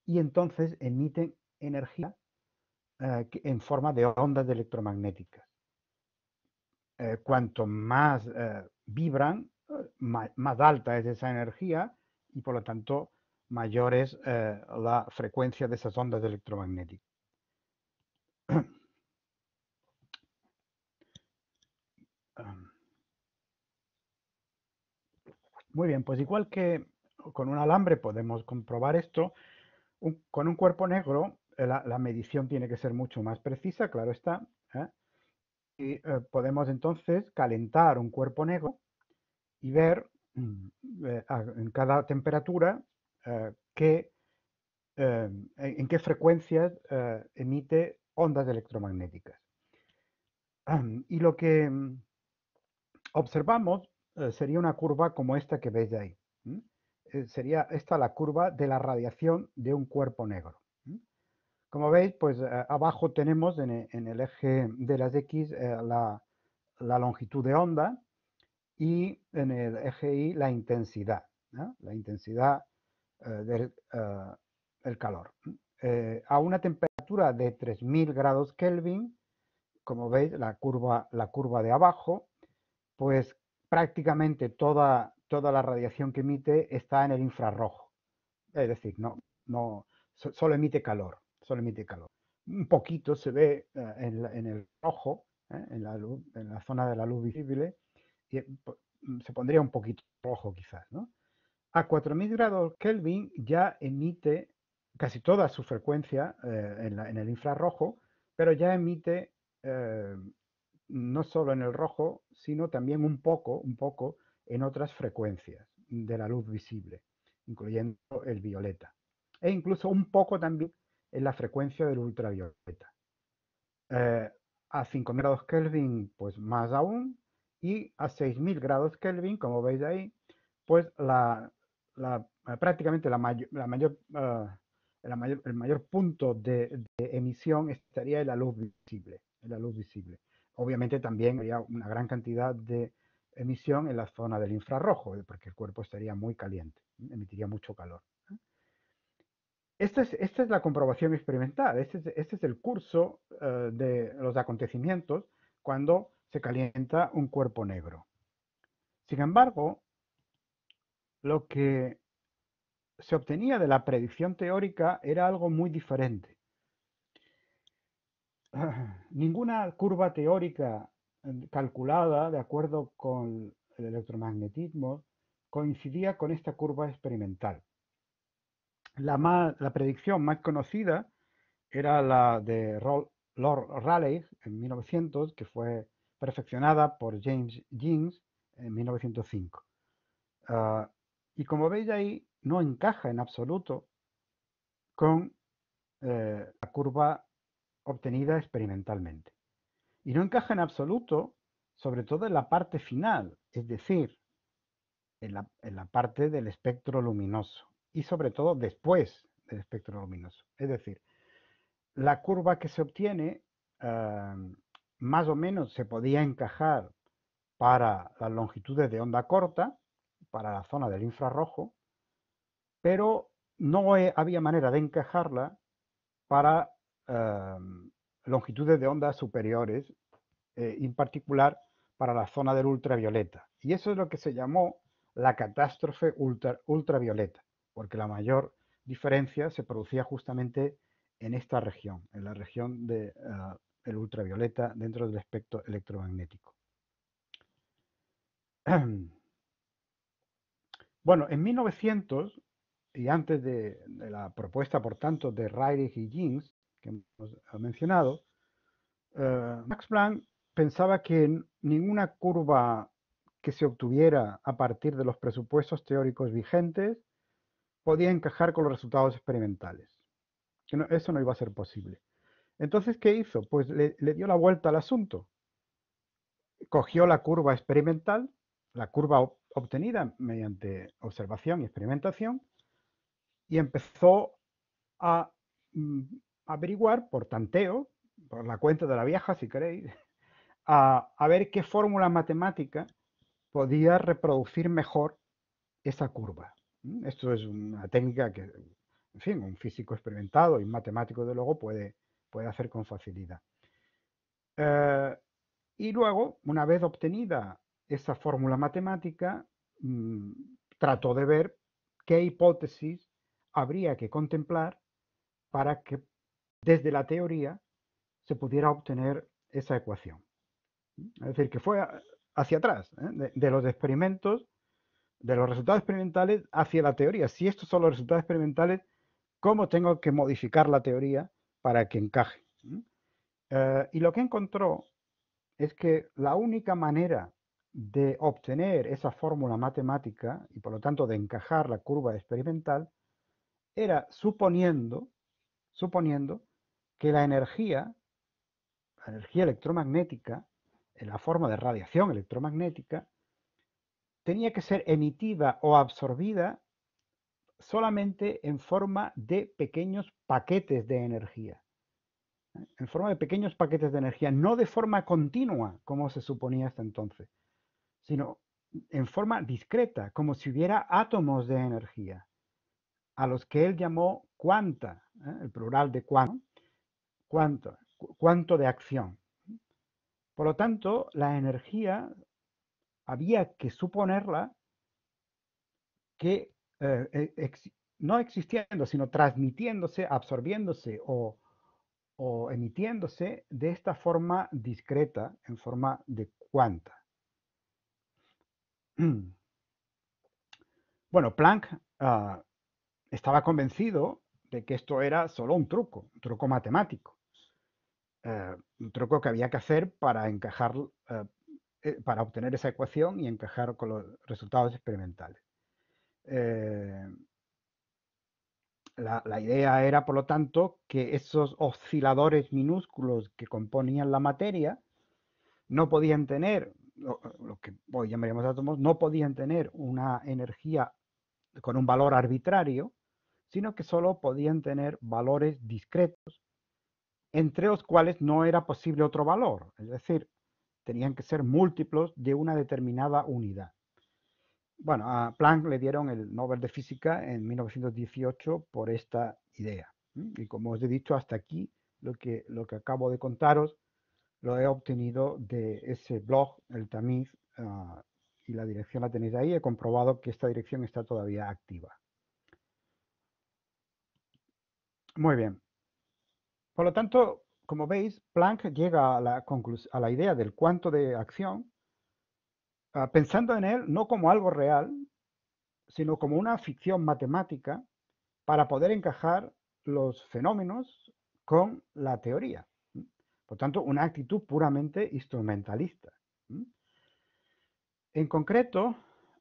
y entonces emiten energía eh, en forma de ondas electromagnéticas. Eh, cuanto más vibran, más, alta es esa energía y por lo tanto mayor es eh, la frecuencia de esas ondas electromagnéticas. Muy bien, pues igual que con un alambre podemos comprobar esto, con un cuerpo negro eh, la, medición tiene que ser mucho más precisa, claro está, ¿eh? y podemos entonces calentar un cuerpo negro y ver mm, eh, en cada temperatura eh, qué, eh, en qué frecuencias emite ondas electromagnéticas. y lo que mm, observamos sería una curva como esta que veis ahí. Sería esta la curva de la radiación de un cuerpo negro. Como veis, pues abajo tenemos en, el eje de las X la longitud de onda, y en el eje Y la intensidad, la intensidad eh, del ah, calor. Eh, a una temperatura de 3000 grados Kelvin, como veis, la curva, la curva de abajo, pues prácticamente toda, toda la radiación que emite está en el infrarrojo. Es decir, no, no, solo emite calor, solo emite calor. Un poquito se ve eh, en, el rojo, en, la en la zona de la luz visible, Mm, se pondría un poquito rojo quizás, ¿no? A 4.000 grados Kelvin ya emite casi toda su frecuencia eh, en, el infrarrojo, pero ya emite eh, no solo en el rojo, sino también un poco, un poco en otras frecuencias de la luz visible, incluyendo el violeta, e incluso un poco también en la frecuencia del ultravioleta. Eh, a 5.000 grados Kelvin, pues más aún, y a 6000 grados Kelvin, como veis ahí, pues la, eh, prácticamente la, mayor, ah, la mayor, el mayor punto de, emisión estaría en la luz visible. En la luz visible. Obviamente también habría una gran cantidad de emisión en la zona del infrarrojo, eh, porque el cuerpo estaría muy caliente, emitiría mucho calor. Esta es, esta es la comprobación experimental, este es, este es el curso eh, de los acontecimientos cuando se calienta un cuerpo negro. Sin embargo, lo que se obtenía de la predicción teórica era algo muy diferente. Ninguna curva teórica eh, calculada de acuerdo con el electromagnetismo coincidía con esta curva experimental. La, predicción más conocida era la de Lord Raleigh en 1900, que fue perfeccionada por James Jeans en 1905. Ah, y como veis ahí, no encaja en absoluto con eh, la curva obtenida experimentalmente. Y no encaja en absoluto, sobre todo en la parte final, es decir, en la, parte del espectro luminoso y sobre todo después del espectro luminoso. Es decir, la curva que se obtiene ah, más o menos se podía encajar para las longitudes de onda corta, para la zona del infrarrojo, pero no había manera de encajarla para em, longitudes de onda superiores, eh, en particular para la zona del ultravioleta. Y eso es lo que se llamó la catástrofe ultravioleta, porque la mayor diferencia se producía justamente en esta región, en la región de eh, el ultravioleta dentro del espectro electromagnético. Bueno, en 1900 y antes de, la propuesta, por tanto, de Rayleigh y Jeans, que hemos mencionado, eh, Max Planck pensaba que ninguna curva que se obtuviera a partir de los presupuestos teóricos vigentes podía encajar con los resultados experimentales. Que eso no iba a ser posible. Entonces, ¿qué hizo? Pues le, dio la vuelta al asunto. Cogió la curva experimental, la curva obtenida mediante observación y experimentación, y empezó a mm, averiguar por tanteo, por la cuenta de la vieja, si queréis, a, ver qué fórmula matemática podía reproducir mejor esa curva. Esto es una técnica que, en fin, un físico experimentado y un matemático de luego puede puede hacer con facilidad. Eh, y luego, una vez obtenida esa fórmula matemática, mm, trató de ver qué hipótesis habría que contemplar para que desde la teoría se pudiera obtener esa ecuación. Es decir, que fue hacia atrás, ¿eh? de, los experimentos, de los resultados experimentales hacia la teoría. Si estos son los resultados experimentales, ¿cómo tengo que modificar la teoría para que encaje. Eh, y lo que encontró es que la única manera de obtener esa fórmula matemática y por lo tanto de encajar la curva experimental era suponiendo, suponiendo que la energía, la energía electromagnética, en la forma de radiación electromagnética, tenía que ser emitida o absorbida solamente en forma de pequeños paquetes de energía. ¿eh? En forma de pequeños paquetes de energía, no de forma continua, como se suponía hasta entonces, sino en forma discreta, como si hubiera átomos de energía, a los que él llamó cuanta, ¿eh? el plural de cuánto, cuánto, cuánto de acción. Por lo tanto, la energía había que suponerla que eh, eh, no existiendo, sino transmitiéndose, absorbiéndose o, emitiéndose de esta forma discreta, en forma de cuanta. Bueno, Planck ah, estaba convencido de que esto era solo un truco, un truco matemático, eh, un truco que había que hacer para encajar, para obtener esa ecuación y encajar con los resultados experimentales. Eh, la, idea era, por lo tanto, que esos osciladores minúsculos que componían la materia no podían tener, lo, lo que hoy llamaríamos átomos, no podían tener una energía con un valor arbitrario, sino que solo podían tener valores discretos, entre los cuales no era posible otro valor, es decir, tenían que ser múltiplos de una determinada unidad bueno, a Planck le dieron el Nobel de Física en 1918 por esta idea. Y como os he dicho, hasta aquí lo que, lo que acabo de contaros lo he obtenido de ese blog, el tamiz, ah, y la dirección la tenéis ahí. He comprobado que esta dirección está todavía activa. Muy bien. Por lo tanto, como veis, Planck llega a la, a la idea del cuánto de acción Ah, pensando en él no como algo real, sino como una ficción matemática para poder encajar los fenómenos con la teoría. Por tanto, una actitud puramente instrumentalista. En concreto,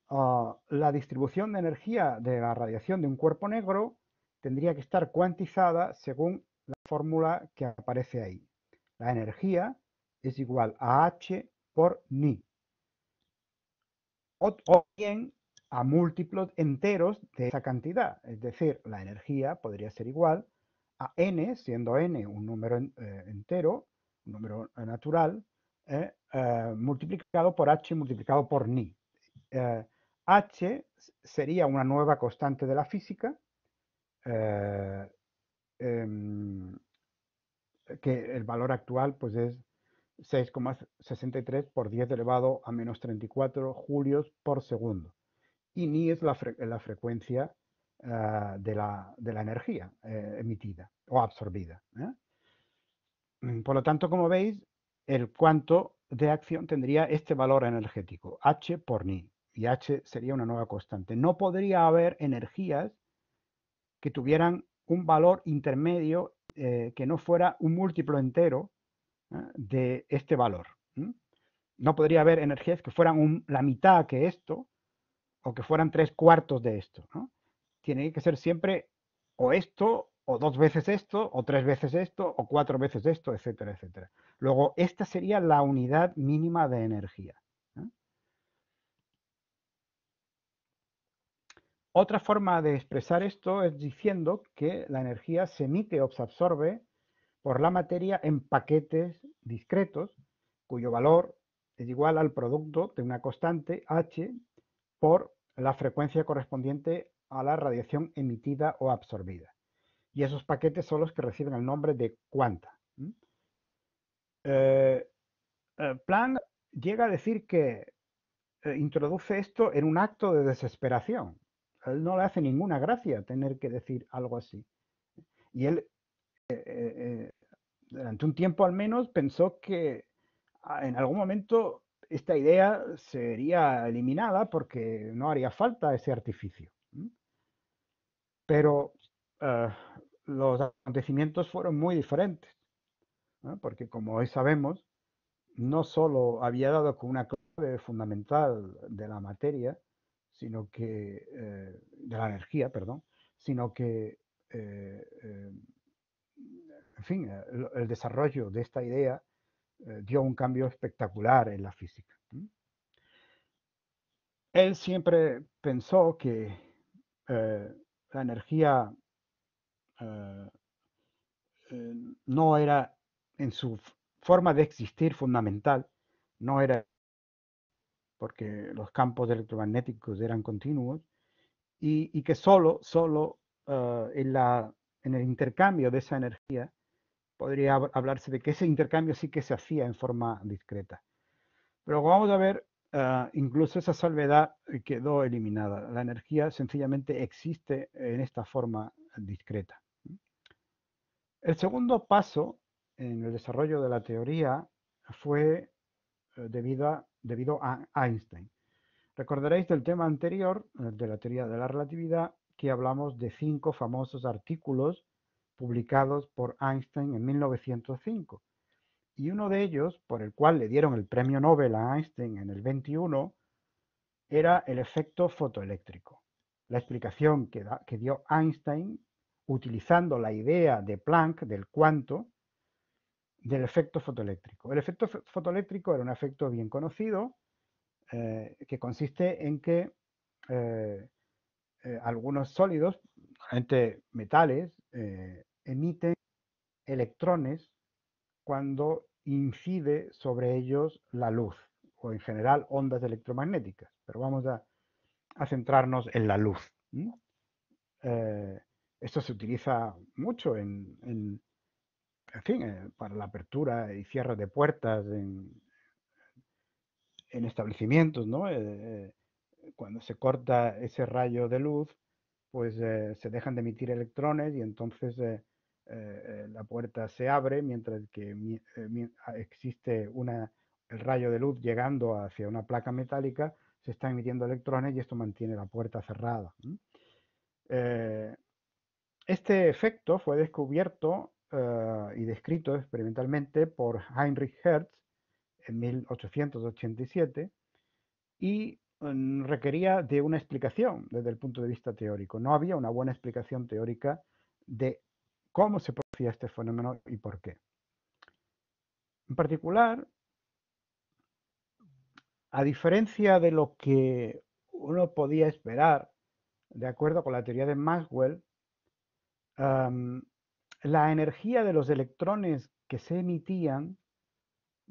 ah, la distribución de energía de la radiación de un cuerpo negro tendría que estar cuantizada según la fórmula que aparece ahí. La energía es igual a H por ni o, bien a múltiplos enteros de esa cantidad. Es decir, la energía podría ser igual a n, siendo n un número eh, entero, un número eh, natural, eh, multiplicado por h multiplicado por ni. h sería una nueva constante de la física em, que el valor actual pues es 6,63 por 10 elevado a menos 34 julios por segundo. Y ni es la, frecuencia ah, de, la, energía eh, emitida o absorbida. ¿eh? Mm, por lo tanto, como veis, el cuánto de acción tendría este valor energético, H por ni, y H sería una nueva constante. No podría haber energías que tuvieran un valor intermedio eh, que no fuera un múltiplo entero Ah, de este valor. No podría haber energías que fueran la mitad que esto o que fueran tres cuartos de esto. Tiene que ser siempre o esto, o dos veces esto, o tres veces esto, o cuatro veces esto, etcétera, etcétera. Luego, esta sería la unidad mínima de energía. Otra forma de expresar esto es diciendo que la energía se emite o se absorbe por la materia en paquetes discretos cuyo valor es igual al producto de una constante h por la frecuencia correspondiente a la radiación emitida o absorbida. Y esos paquetes son los que reciben el nombre de cuanta. Eh, eh, Planck llega a decir que eh, introduce esto en un acto de desesperación. él no le hace ninguna gracia tener que decir algo así. Y él eh, eh, durante un tiempo al menos, pensó que ah, en algún momento esta idea sería eliminada porque no haría falta ese artificio. Pero eh, los acontecimientos fueron muy diferentes, porque como hoy sabemos, no solo había dado con una clave fundamental de la materia, sino que, de la energía, perdón, sino que en fin, eh, el, desarrollo de esta idea eh, dio un cambio espectacular en la física. Él siempre pensó que eh, la energía no era en su forma de existir fundamental, no era porque los campos electromagnéticos eran continuos y, que solo, solo en el intercambio de esa energía podría hablarse de que ese intercambio sí que se hacía en forma discreta. Pero vamos a ver, ah, incluso esa salvedad quedó eliminada. La energía sencillamente existe en esta forma discreta. El segundo paso en el desarrollo de la teoría fue eh, debido debido a Einstein. Recordaréis del tema anterior, eh, de la teoría de la relatividad, que hablamos de cinco famosos artículos publicados por Einstein en 1905. Y uno de ellos, por el cual le dieron el premio Nobel a Einstein en el 21, era el efecto fotoeléctrico. La explicación que, que dio Einstein utilizando la idea de Planck, del cuánto del efecto fotoeléctrico. El efecto fotoeléctrico era un efecto bien conocido eh, que consiste en que eh, eh, algunos sólidos, gente metales, emiten electrones cuando incide sobre ellos la luz, o en general ondas electromagnéticas, pero vamos a, centrarnos en la luz. Eh, esto se utiliza mucho en, en, fin, eh, para la apertura y cierre de puertas en, establecimientos, ¿no? Eh, cuando se corta ese rayo de luz, pues se dejan de emitir electrones y entonces eh, eh, la puerta se abre mientras que eh, ah, existe una, el rayo de luz llegando hacia una placa metálica, se están emitiendo electrones y esto mantiene la puerta cerrada. este efecto fue descubierto y descrito experimentalmente por Heinrich Hertz en 1887 y mm, requería de una explicación desde el punto de vista teórico. No había una buena explicación teórica de cómo se producía este fenómeno y por qué. En particular, a diferencia de lo que uno podía esperar, de acuerdo con la teoría de Maxwell, la energía de los electrones que se emitían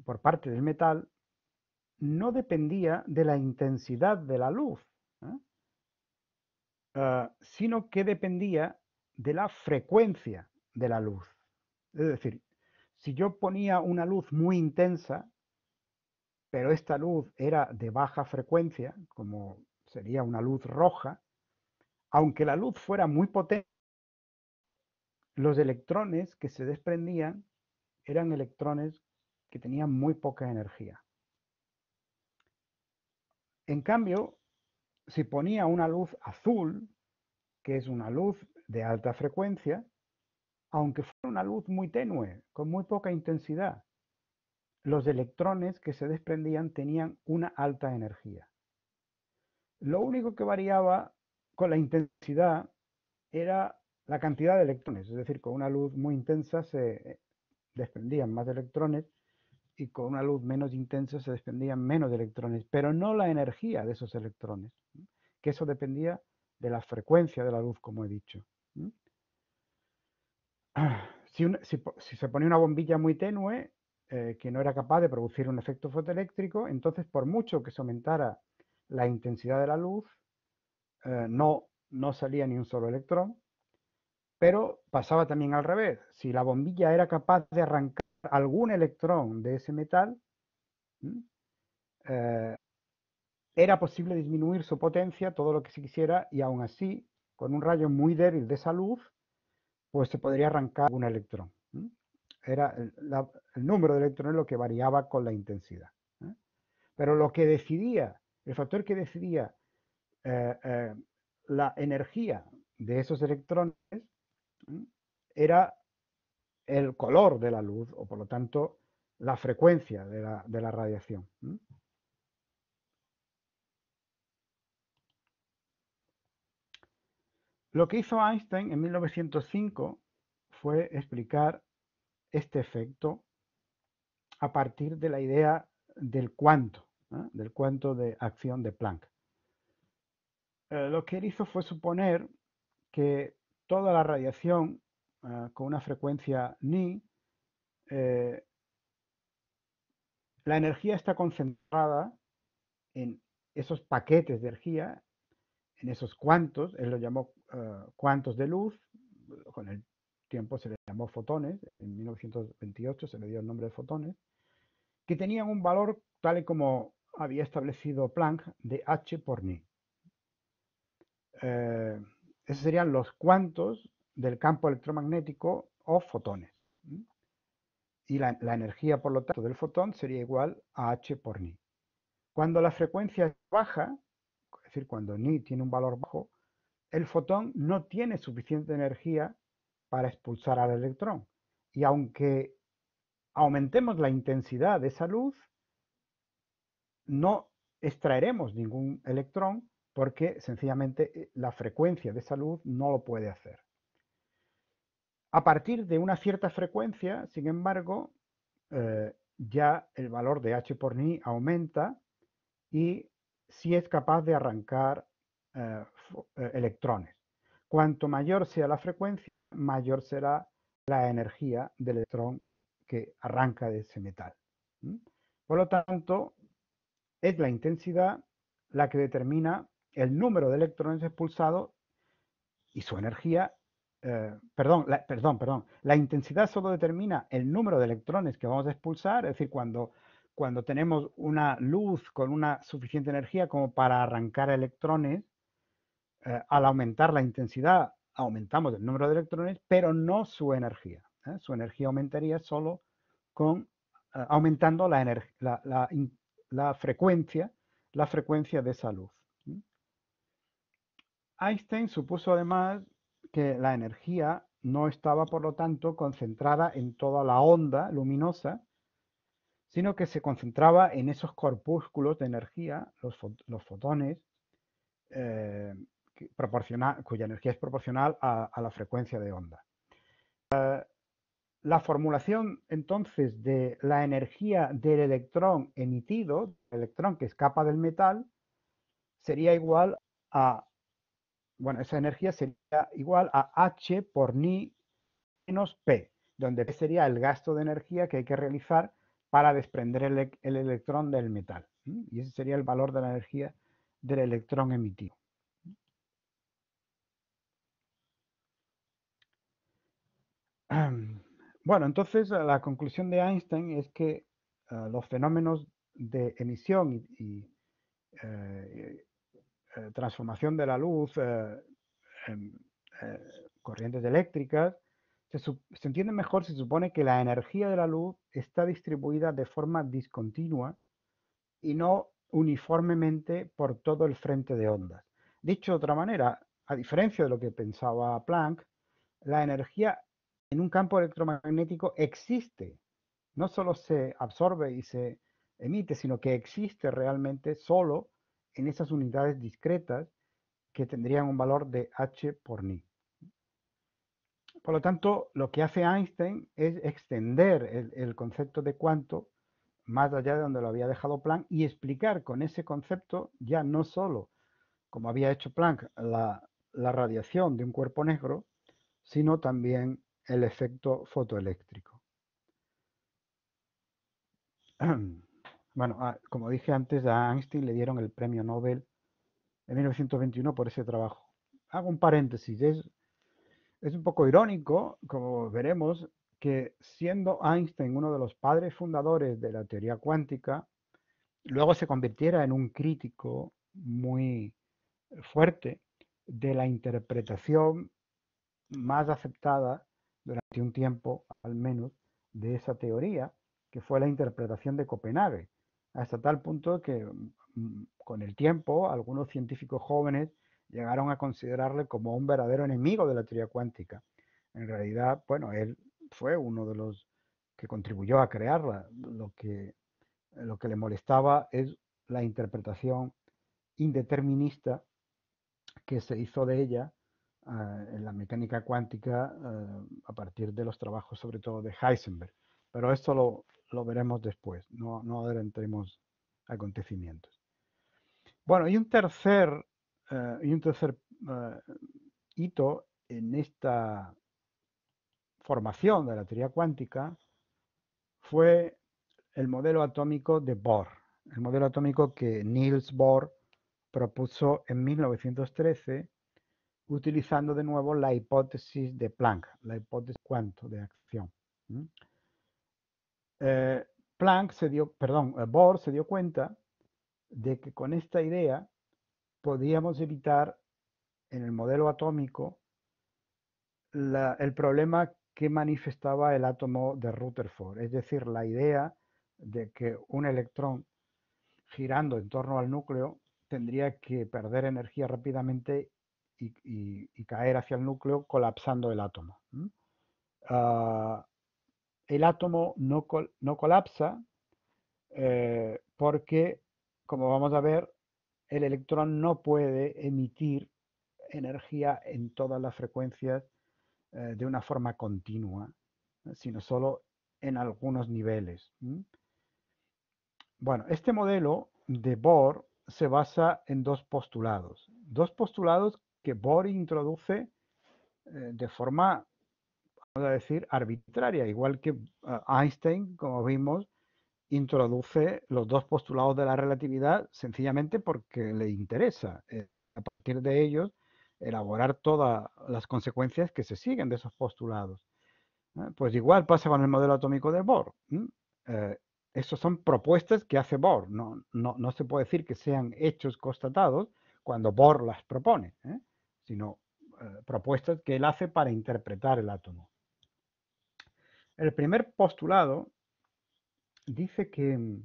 por parte del metal no dependía de la intensidad de la luz, ¿eh? ah, sino que dependía de la frecuencia de la luz. Es decir, si yo ponía una luz muy intensa, pero esta luz era de baja frecuencia, como sería una luz roja, aunque la luz fuera muy potente, los electrones que se desprendían eran electrones que tenían muy poca energía. En cambio, si ponía una luz azul, que es una luz de alta frecuencia, aunque fuera una luz muy tenue, con muy poca intensidad. Los electrones que se desprendían tenían una alta energía. Lo único que variaba con la intensidad era la cantidad de electrones, es decir, con una luz muy intensa se desprendían más electrones y con una luz menos intensa se desprendían menos electrones, pero no la energía de esos electrones, que eso dependía de la frecuencia de la luz, como he dicho. Si, se ponía una bombilla muy tenue, eh, que no era capaz de producir un efecto fotoeléctrico, entonces por mucho que se aumentara la intensidad de la luz, eh, no, no salía ni un solo electrón, pero pasaba también al revés. Si la bombilla era capaz de arrancar algún electrón de ese metal, eh, era posible disminuir su potencia todo lo que se quisiera y aún así, con un rayo muy débil de esa luz, pues se podría arrancar un electrón. Era el, número de electrones lo que variaba con la intensidad. Pero lo que decidía, el factor que decidía eh, eh, la energía de esos electrones era el color de la luz o por lo tanto la frecuencia de la radiación. Lo que hizo Einstein en 1905 fue explicar este efecto a partir de la idea del cuánto, del cuánto de acción de Planck. Eh, lo que él hizo fue suponer que toda la radiación eh, con una frecuencia ni, eh, la energía está concentrada en esos paquetes de energía en esos cuantos, él lo llamó ah, cuantos de luz, con el tiempo se le llamó fotones, en 1928 se le dio el nombre de fotones, que tenían un valor tal y como había establecido Planck de H por ni. Eh, esos serían los cuantos del campo electromagnético o fotones. Y la, la, energía, por lo tanto, del fotón sería igual a H por ni. Cuando la frecuencia es baja, es decir, cuando Ni tiene un valor bajo, el fotón no tiene suficiente energía para expulsar al electrón. Y aunque aumentemos la intensidad de esa luz, no extraeremos ningún electrón porque sencillamente eh, la frecuencia de esa luz no lo puede hacer. A partir de una cierta frecuencia, sin embargo, eh, ya el valor de H por ni aumenta y si es capaz de arrancar eh, eh, electrones. Cuanto mayor sea la frecuencia, mayor será la energía del electrón que arranca de ese metal. Por lo tanto, es la intensidad la que determina el número de electrones expulsados y su energía, eh, perdón, perdón, perdón, la intensidad solo determina el número de electrones que vamos a expulsar, es decir, cuando cuando tenemos una luz con una suficiente energía como para arrancar electrones, eh, al aumentar la intensidad, aumentamos el número de electrones, pero no su energía. ¿eh? Su energía aumentaría solo con eh, aumentando la, frecuencia, la frecuencia de esa luz. Einstein supuso además que la energía no estaba, por lo tanto, concentrada en toda la onda luminosa, sino que se concentraba en esos corpúsculos de energía, los, fotones, eh, cuya energía es proporcional a, la frecuencia de onda. Eh, la formulación entonces de la energía del electrón emitido, el electrón que escapa del metal, sería igual a, bueno, esa energía sería igual a H por ni menos P, donde P sería el gasto de energía que hay que realizar para desprender e-, el, electrón del metal. Y ese sería el valor de la energía del electrón emitido. Bueno, entonces la conclusión de Einstein es que ah, los fenómenos de emisión y, eh, eh, transformación de la luz, eh, em, corrientes eléctricas, se, entiende mejor si se supone que la energía de la luz está distribuida de forma discontinua y no uniformemente por todo el frente de ondas. Dicho de otra manera, a diferencia de lo que pensaba Planck, la energía en un campo electromagnético existe. No solo se absorbe y se emite, sino que existe realmente solo en esas unidades discretas que tendrían un valor de H por ni. Por lo tanto, lo que hace Einstein es extender el, concepto de cuánto más allá de donde lo había dejado Planck y explicar con ese concepto ya no solo, como había hecho Planck, la, radiación de un cuerpo negro, sino también el efecto fotoeléctrico. Bueno, ah, como dije antes, a Einstein le dieron el premio Nobel en 1921 por ese trabajo. Hago un paréntesis, es un poco irónico, como veremos, que siendo Einstein uno de los padres fundadores de la teoría cuántica, luego se convirtiera en un crítico muy fuerte de la interpretación más aceptada durante un tiempo al menos de esa teoría, que fue la interpretación de Copenhague, hasta tal punto que mm, mm, con el tiempo algunos científicos jóvenes llegaron a considerarle como un verdadero enemigo de la teoría cuántica. En realidad, bueno, él fue uno de los que contribuyó a crearla. Lo que, lo que le molestaba es la interpretación indeterminista que se hizo de ella ah, en la mecánica cuántica ah, a partir de los trabajos sobre todo de Heisenberg. Pero esto lo, veremos después, no, no acontecimientos. Bueno, y un tercer eh, y un tercer eh, hito en esta formación de la teoría cuántica fue el modelo atómico de Bohr, el modelo atómico que Niels Bohr propuso en 1913 utilizando de nuevo la hipótesis de Planck, la hipótesis cuanto de acción. Eh, Planck se dio, perdón, Bohr se dio cuenta de que con esta idea podíamos evitar en el modelo atómico el problema que manifestaba el átomo de Rutherford, es decir, la idea de que un electrón girando en torno al núcleo tendría que perder energía rápidamente y, caer hacia el núcleo colapsando el átomo. Ah, el átomo no, colapsa eh, porque, como vamos a ver, el electrón no puede emitir energía en todas las frecuencias eh, de una forma continua, sino solo en algunos niveles. Bueno, este modelo de Bohr se basa en dos postulados. Dos postulados que Bohr introduce eh, de forma, vamos a decir, arbitraria, igual que eh, Einstein, como vimos, introduce los dos postulados de la relatividad sencillamente porque le interesa, eh, a partir de ellos, elaborar todas las consecuencias que se siguen de esos postulados. ¿eh? Pues igual pasa con el modelo atómico de Bohr. Eh, Esas son propuestas que hace Bohr, no, no, no, se puede decir que sean hechos constatados cuando Bohr las propone, sino propuestas que él hace para interpretar el átomo. El primer postulado dice que mm,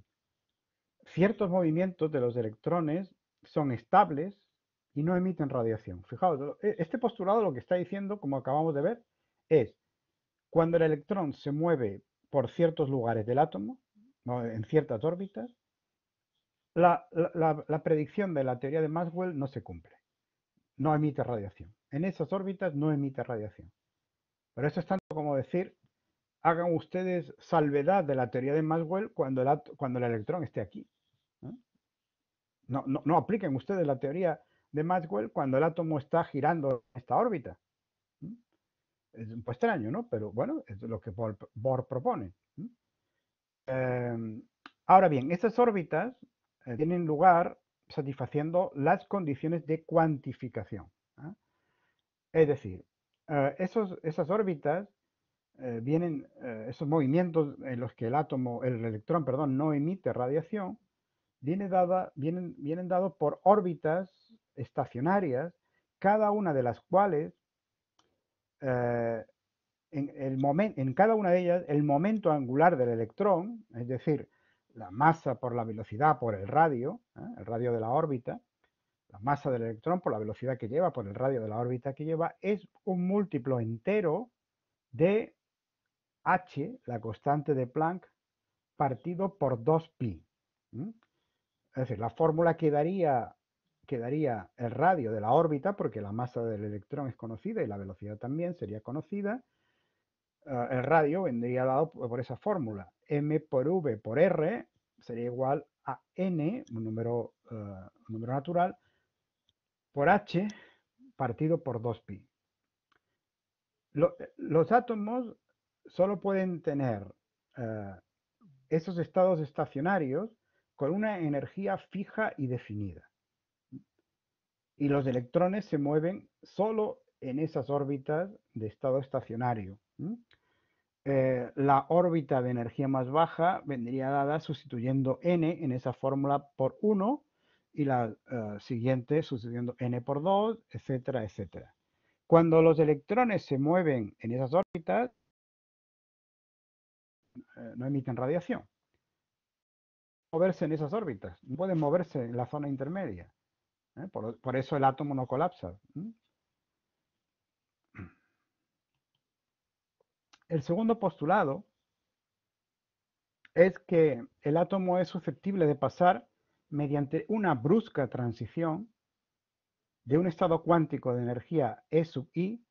ciertos movimientos de los electrones son estables y no emiten radiación. Fijaos, e, este postulado lo que está diciendo, como acabamos de ver, es cuando el electrón se mueve por ciertos lugares del átomo, en ciertas órbitas, la, predicción de la teoría de Maxwell no se cumple. No emite radiación. En esas órbitas no emite radiación. Pero eso es tanto como decir hagan ustedes salvedad de la teoría de Maxwell cuando, el, cuando el electrón esté aquí. No, no, apliquen ustedes la teoría de Maxwell cuando el átomo está girando esta órbita. Es un poco extraño, ¿no? Pero bueno, es lo que Bohr, propone. Em, ahora bien, estas órbitas eh, tienen lugar satisfaciendo las condiciones de cuantificación. Es decir, eh, esos, esas órbitas eh, vienen eh, esos movimientos en los que el átomo, el electrón, perdón, no emite radiación, viene dada, vienen, vienen dados por órbitas estacionarias, cada una de las cuales, eh, en, el momento en cada una de ellas, el momento angular del electrón, es decir, la masa por la velocidad por el radio, el radio de la órbita, la masa del electrón por la velocidad que lleva, por el radio de la órbita que lleva, es un múltiplo entero de h, la constante de Planck, partido por 2pi. Es decir, la fórmula quedaría, daría el radio de la órbita, porque la masa del electrón es conocida y la velocidad también sería conocida. Ah, el radio vendría dado por esa fórmula. m por v por r sería igual a n, un número, ah, número natural, por h partido por 2pi. los átomos solo pueden tener eh, esos estados estacionarios con una energía fija y definida. Y los electrones se mueven solo en esas órbitas de estado estacionario. Eh, la órbita de energía más baja vendría dada sustituyendo n en esa fórmula por 1 y la eh, siguiente sustituyendo n por 2, etcétera, etcétera. Cuando los electrones se mueven en esas órbitas, eh, no emiten radiación. Moverse en esas órbitas, no pueden moverse en la zona intermedia. ¿eh? Por, eso el átomo no colapsa. El segundo postulado es que el átomo es susceptible de pasar mediante una brusca transición de un estado cuántico de energía E sub I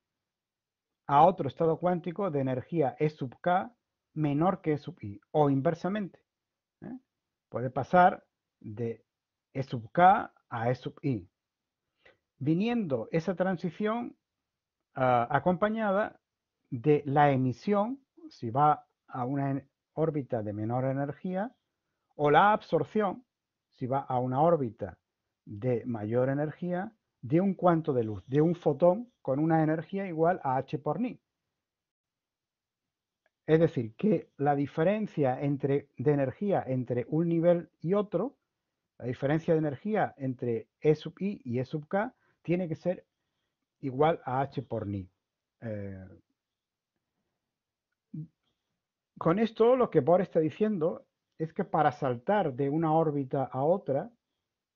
a otro estado cuántico de energía E sub K menor que E sub i, o inversamente. ¿eh? Puede pasar de E sub k a E sub i. Viniendo esa transición ah, acompañada de la emisión, si va a una órbita de menor energía, o la absorción, si va a una órbita de mayor energía, de un cuanto de luz, de un fotón con una energía igual a h por ni. Es decir, que la diferencia de energía entre un nivel y otro, la diferencia de energía entre E sub I y E sub K, tiene que ser igual a H por Ni. Eh, con esto lo que Bohr está diciendo es que para saltar de una órbita a otra,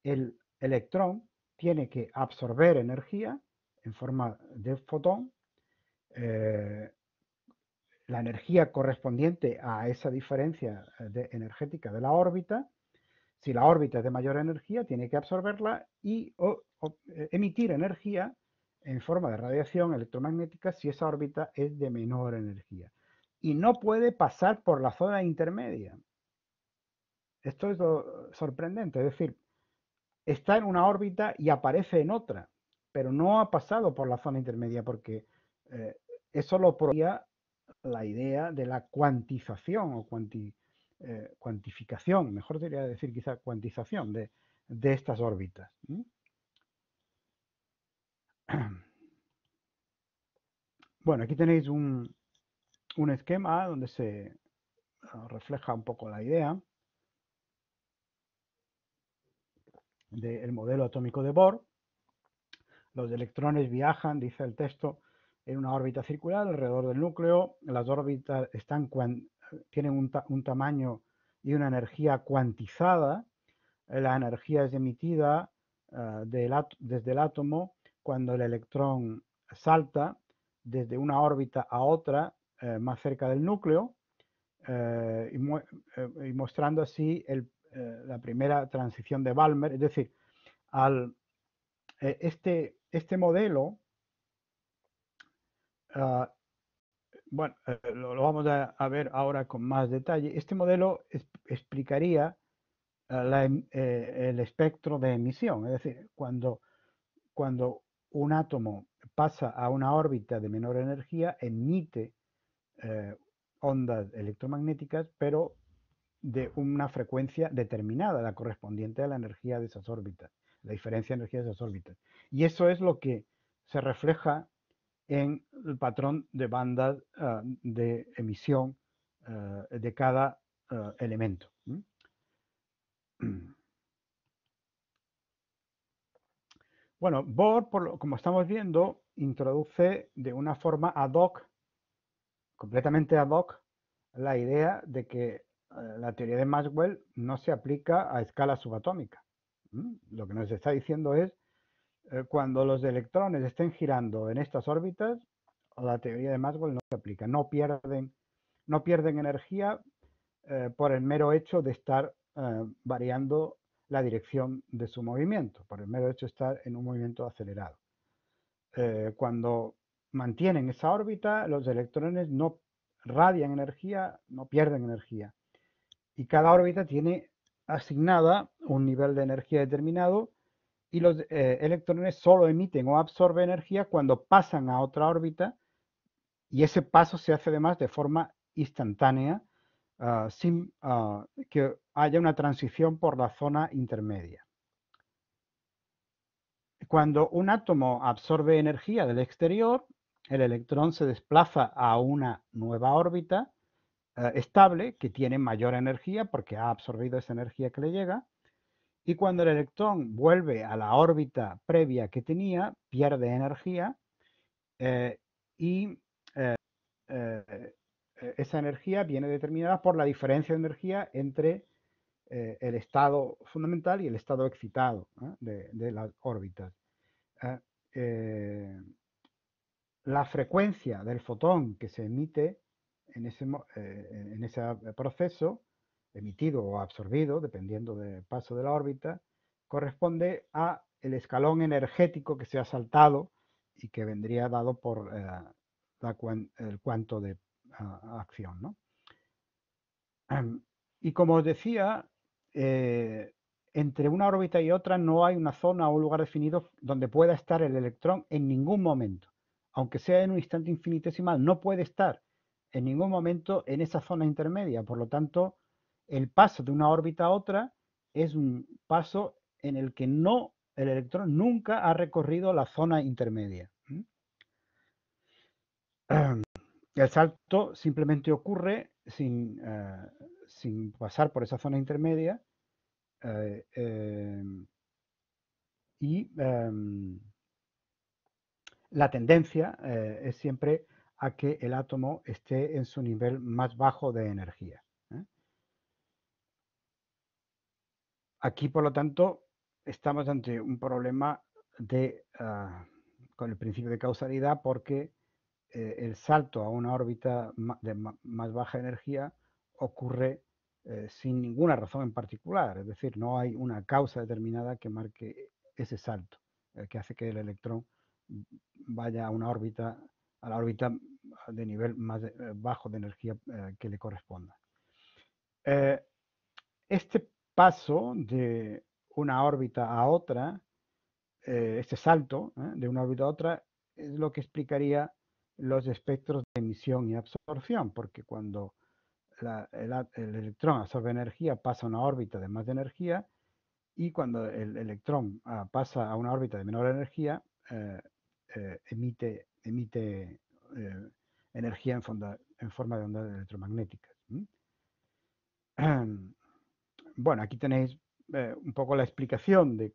el electrón tiene que absorber energía en forma de fotón eh, la energía correspondiente a esa diferencia eh, de, energética de la órbita. Si la órbita es de mayor energía, tiene que absorberla y eh, emitir energía en forma de radiación electromagnética si esa órbita es de menor energía. Y no puede pasar por la zona intermedia. Esto es lo sorprendente, es decir, está en una órbita y aparece en otra, pero no ha pasado por la zona intermedia porque eh, eso lo podría la idea de la cuantización o eh, cuantificación, mejor diría decir quizá cuantización de, estas órbitas. Bueno, aquí tenéis un, esquema donde se refleja un poco la idea del modelo atómico de Bohr. Los electrones viajan, dice el texto, en una órbita circular alrededor del núcleo. Las órbitas tienen un, tamaño y una energía cuantizada. La energía es emitida ah, desde el átomo cuando el electrón salta desde una órbita a otra eh, más cerca del núcleo eh, eh, y, mostrando así la primera transición de Balmer. Es decir, al, este, este modelo Ah, bueno, eh, eh, lo, vamos a, ver ahora con más detalle. Este modelo explicaría ah, em, eh, el espectro de emisión, es decir, cuando, cuando un átomo pasa a una órbita de menor energía, emite ondas electromagnéticas, pero de una frecuencia determinada, la correspondiente a la energía de esas órbitas, la diferencia de energía de esas órbitas. Y eso es lo que se refleja en el patrón de banda ah, de emisión ah, de cada ah, elemento. Bueno, Bohr, como estamos viendo, introduce de una forma ad hoc, completamente ad hoc, la idea de que la teoría de Maxwell no se aplica a escala subatómica. Lo que nos está diciendo es eh, cuando los electrones estén girando en estas órbitas, la teoría de Maxwell no se aplica, no pierden, energía eh, por el mero hecho de estar eh, variando la dirección de su movimiento, por el mero hecho de estar en un movimiento acelerado. cuando mantienen esa órbita, los electrones no radian energía, no pierden energía. Y cada órbita tiene asignada un nivel de energía determinado y los eh, electrones solo emiten o absorben energía cuando pasan a otra órbita y ese paso se hace además de forma instantánea ah, sin ah, que haya una transición por la zona intermedia. Cuando un átomo absorbe energía del exterior, el electrón se desplaza a una nueva órbita eh, estable que tiene mayor energía porque ha absorbido esa energía que le llega y cuando el electrón vuelve a la órbita previa que tenía, pierde energía eh, y eh, eh, e-, esa energía viene determinada por la diferencia de energía entre el estado fundamental y el estado excitado de, las órbitas. Ah, la frecuencia del fotón que se emite en ese proceso emitido o absorbido, dependiendo del paso de la órbita, corresponde a el escalón energético que se ha saltado y que vendría dado por eh, el cuanto de acción. y como os decía, eh, entre una órbita y otra no hay una zona o un lugar definido donde pueda estar el electrón en ningún momento. Aunque sea en un instante infinitesimal, no puede estar en ningún momento en esa zona intermedia. Por lo tanto, el paso de una órbita a otra es un paso en el que no el electrón nunca ha recorrido la zona intermedia. El salto simplemente ocurre eh, sin, pasar por esa zona intermedia eh, eh, y em, la tendencia es siempre a que el átomo esté en su nivel más bajo de energía. Aquí, por lo tanto, estamos ante un problema de, ah, con el principio de causalidad porque eh, el salto a una órbita de más baja energía ocurre eh, sin ninguna razón en particular, es decir, no hay una causa determinada que marque ese salto, eh, que hace que el electrón vaya a una órbita, a la órbita de nivel más bajo de energía que le corresponda. este paso de una órbita a otra, eh, este salto ¿eh? de una órbita a otra, es lo que explicaría los espectros de emisión y absorción, porque cuando el, electrón absorbe energía pasa a una órbita de más energía y cuando el electrón ah, pasa a una órbita de menor energía, eh, emite, emite energía en, forma de ondas electromagnéticas. bueno, aquí tenéis eh, un poco la explicación de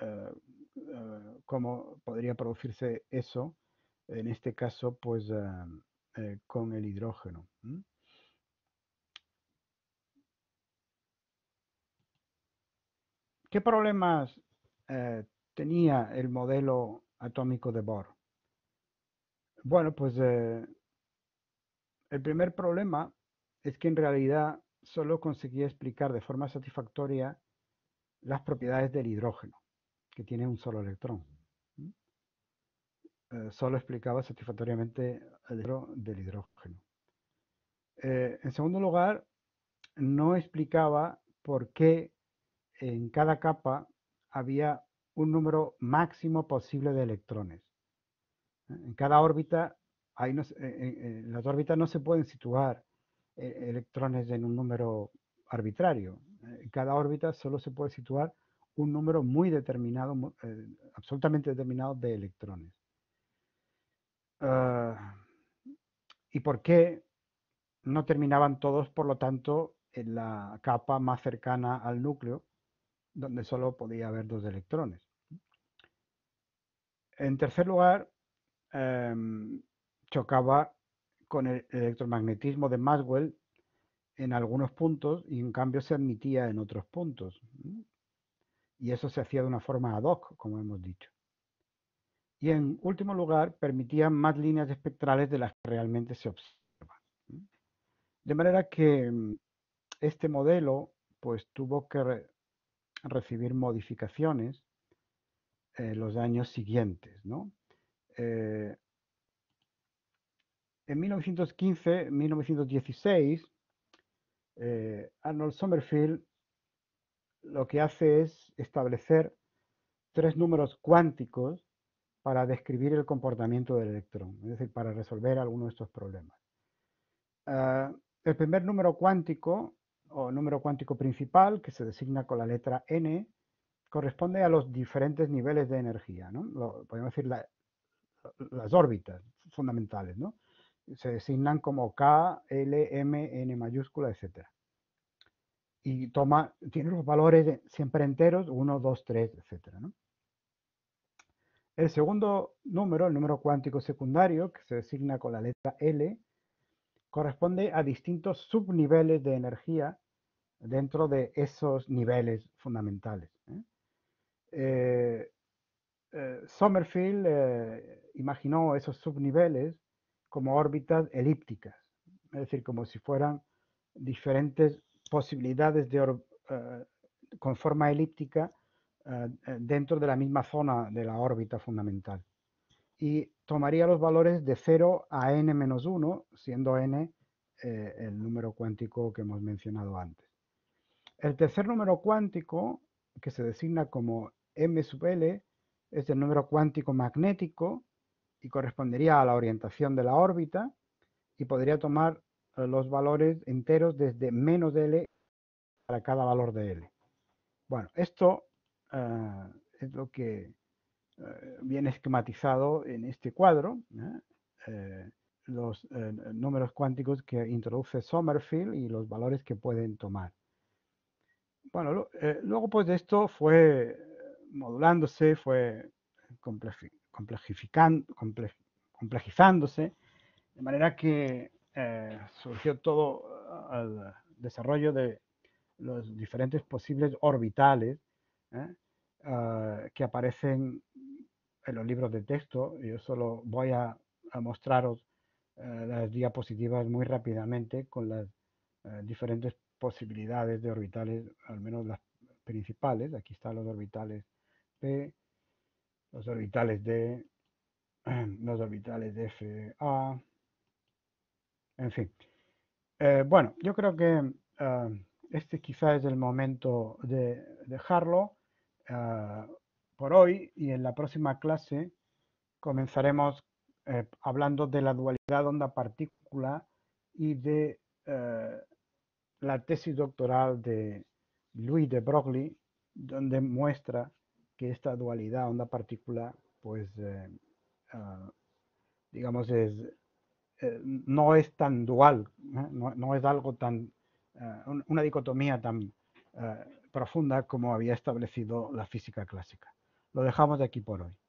eh, eh, cómo podría producirse eso, en este caso, pues ah, con el hidrógeno. ¿Qué problemas tenía el modelo atómico de Bohr? Bueno, pues el primer problema es que en realidad solo conseguía explicar de forma satisfactoria las propiedades del hidrógeno, que tiene un solo electrón. Eh, solo explicaba satisfactoriamente el del hidrógeno. Eh, en segundo lugar, no explicaba por qué en cada capa había un número máximo posible de electrones. ¿eh? En cada órbita, en las órbitas no se pueden situar e-, electrones en un número arbitrario. En eh, cada órbita solo se puede situar un número muy determinado, eh, absolutamente determinado de electrones. Ah, ¿Y por qué no terminaban todos, por lo tanto, en la capa más cercana al núcleo, donde solo podía haber dos electrones? En tercer lugar, em, chocaba con el electromagnetismo de Maxwell en algunos puntos y en cambio se admitía en otros puntos. Y eso se hacía de una forma ad hoc, como hemos dicho. Y en último lugar, permitía más líneas espectrales de las que realmente se observan. De manera que mm, este modelo pues, tuvo que recibir modificaciones en eh, los años siguientes. ¿no? Eh, en 1915-1916, eh, Arnold Sommerfield lo que hace es establecer tres números cuánticos para describir el comportamiento del electrón, es decir, para resolver alguno de estos problemas. Ah, el primer número cuántico, o número cuántico principal, que se designa con la letra n, corresponde a los diferentes niveles de energía, ¿no? podemos decir las órbitas fundamentales, ¿no? se designan como K, L, M, N mayúscula, etc. Y toma, tiene los valores siempre enteros, 1, 2, 3, etc. El segundo número, el número cuántico secundario, que se designa con la letra L, corresponde a distintos subniveles de energía dentro de esos niveles fundamentales. ¿eh? eh, eh Sommerfield eh, imaginó esos subniveles como órbitas elípticas, es decir, como si fueran diferentes posibilidades de eh, con forma elíptica eh, eh, dentro de la misma zona de la órbita fundamental. Y tomaría los valores de 0 a n-1, siendo n el número cuántico que hemos mencionado antes. El tercer número cuántico, que se designa como m sub l, es el número cuántico magnético y correspondería a la orientación de la órbita y podría tomar eh, los valores enteros desde menos de L para cada valor de L. Bueno, esto eh, es lo que eh, viene esquematizado en este cuadro, los números cuánticos que introduce Sommerfield y los valores que pueden tomar. Bueno, luego pues esto fue modulándose, fue complejo comple, complejizándose, de manera que eh, surgió todo el ah, desarrollo de los diferentes posibles orbitales ¿eh? ah, que aparecen en los libros de texto. Yo solo voy a, mostraros eh, las diapositivas muy rápidamente con las diferentes posibilidades de orbitales, al menos las principales. Aquí están los orbitales P, los orbitales de los orbitales de FA, en fin. Eh, bueno, yo creo que eh, este quizá es el momento de dejarlo eh, por hoy y en la próxima clase comenzaremos hablando de la dualidad onda-partícula y de la tesis doctoral de Louis de Broglie, donde muestra esta dualidad onda-partícula, pues, eh, ah, digamos, es, eh, no es tan dual, ¿eh? no, es algo tan, una dicotomía tan profunda como había establecido la física clásica. Lo dejamos de aquí por hoy.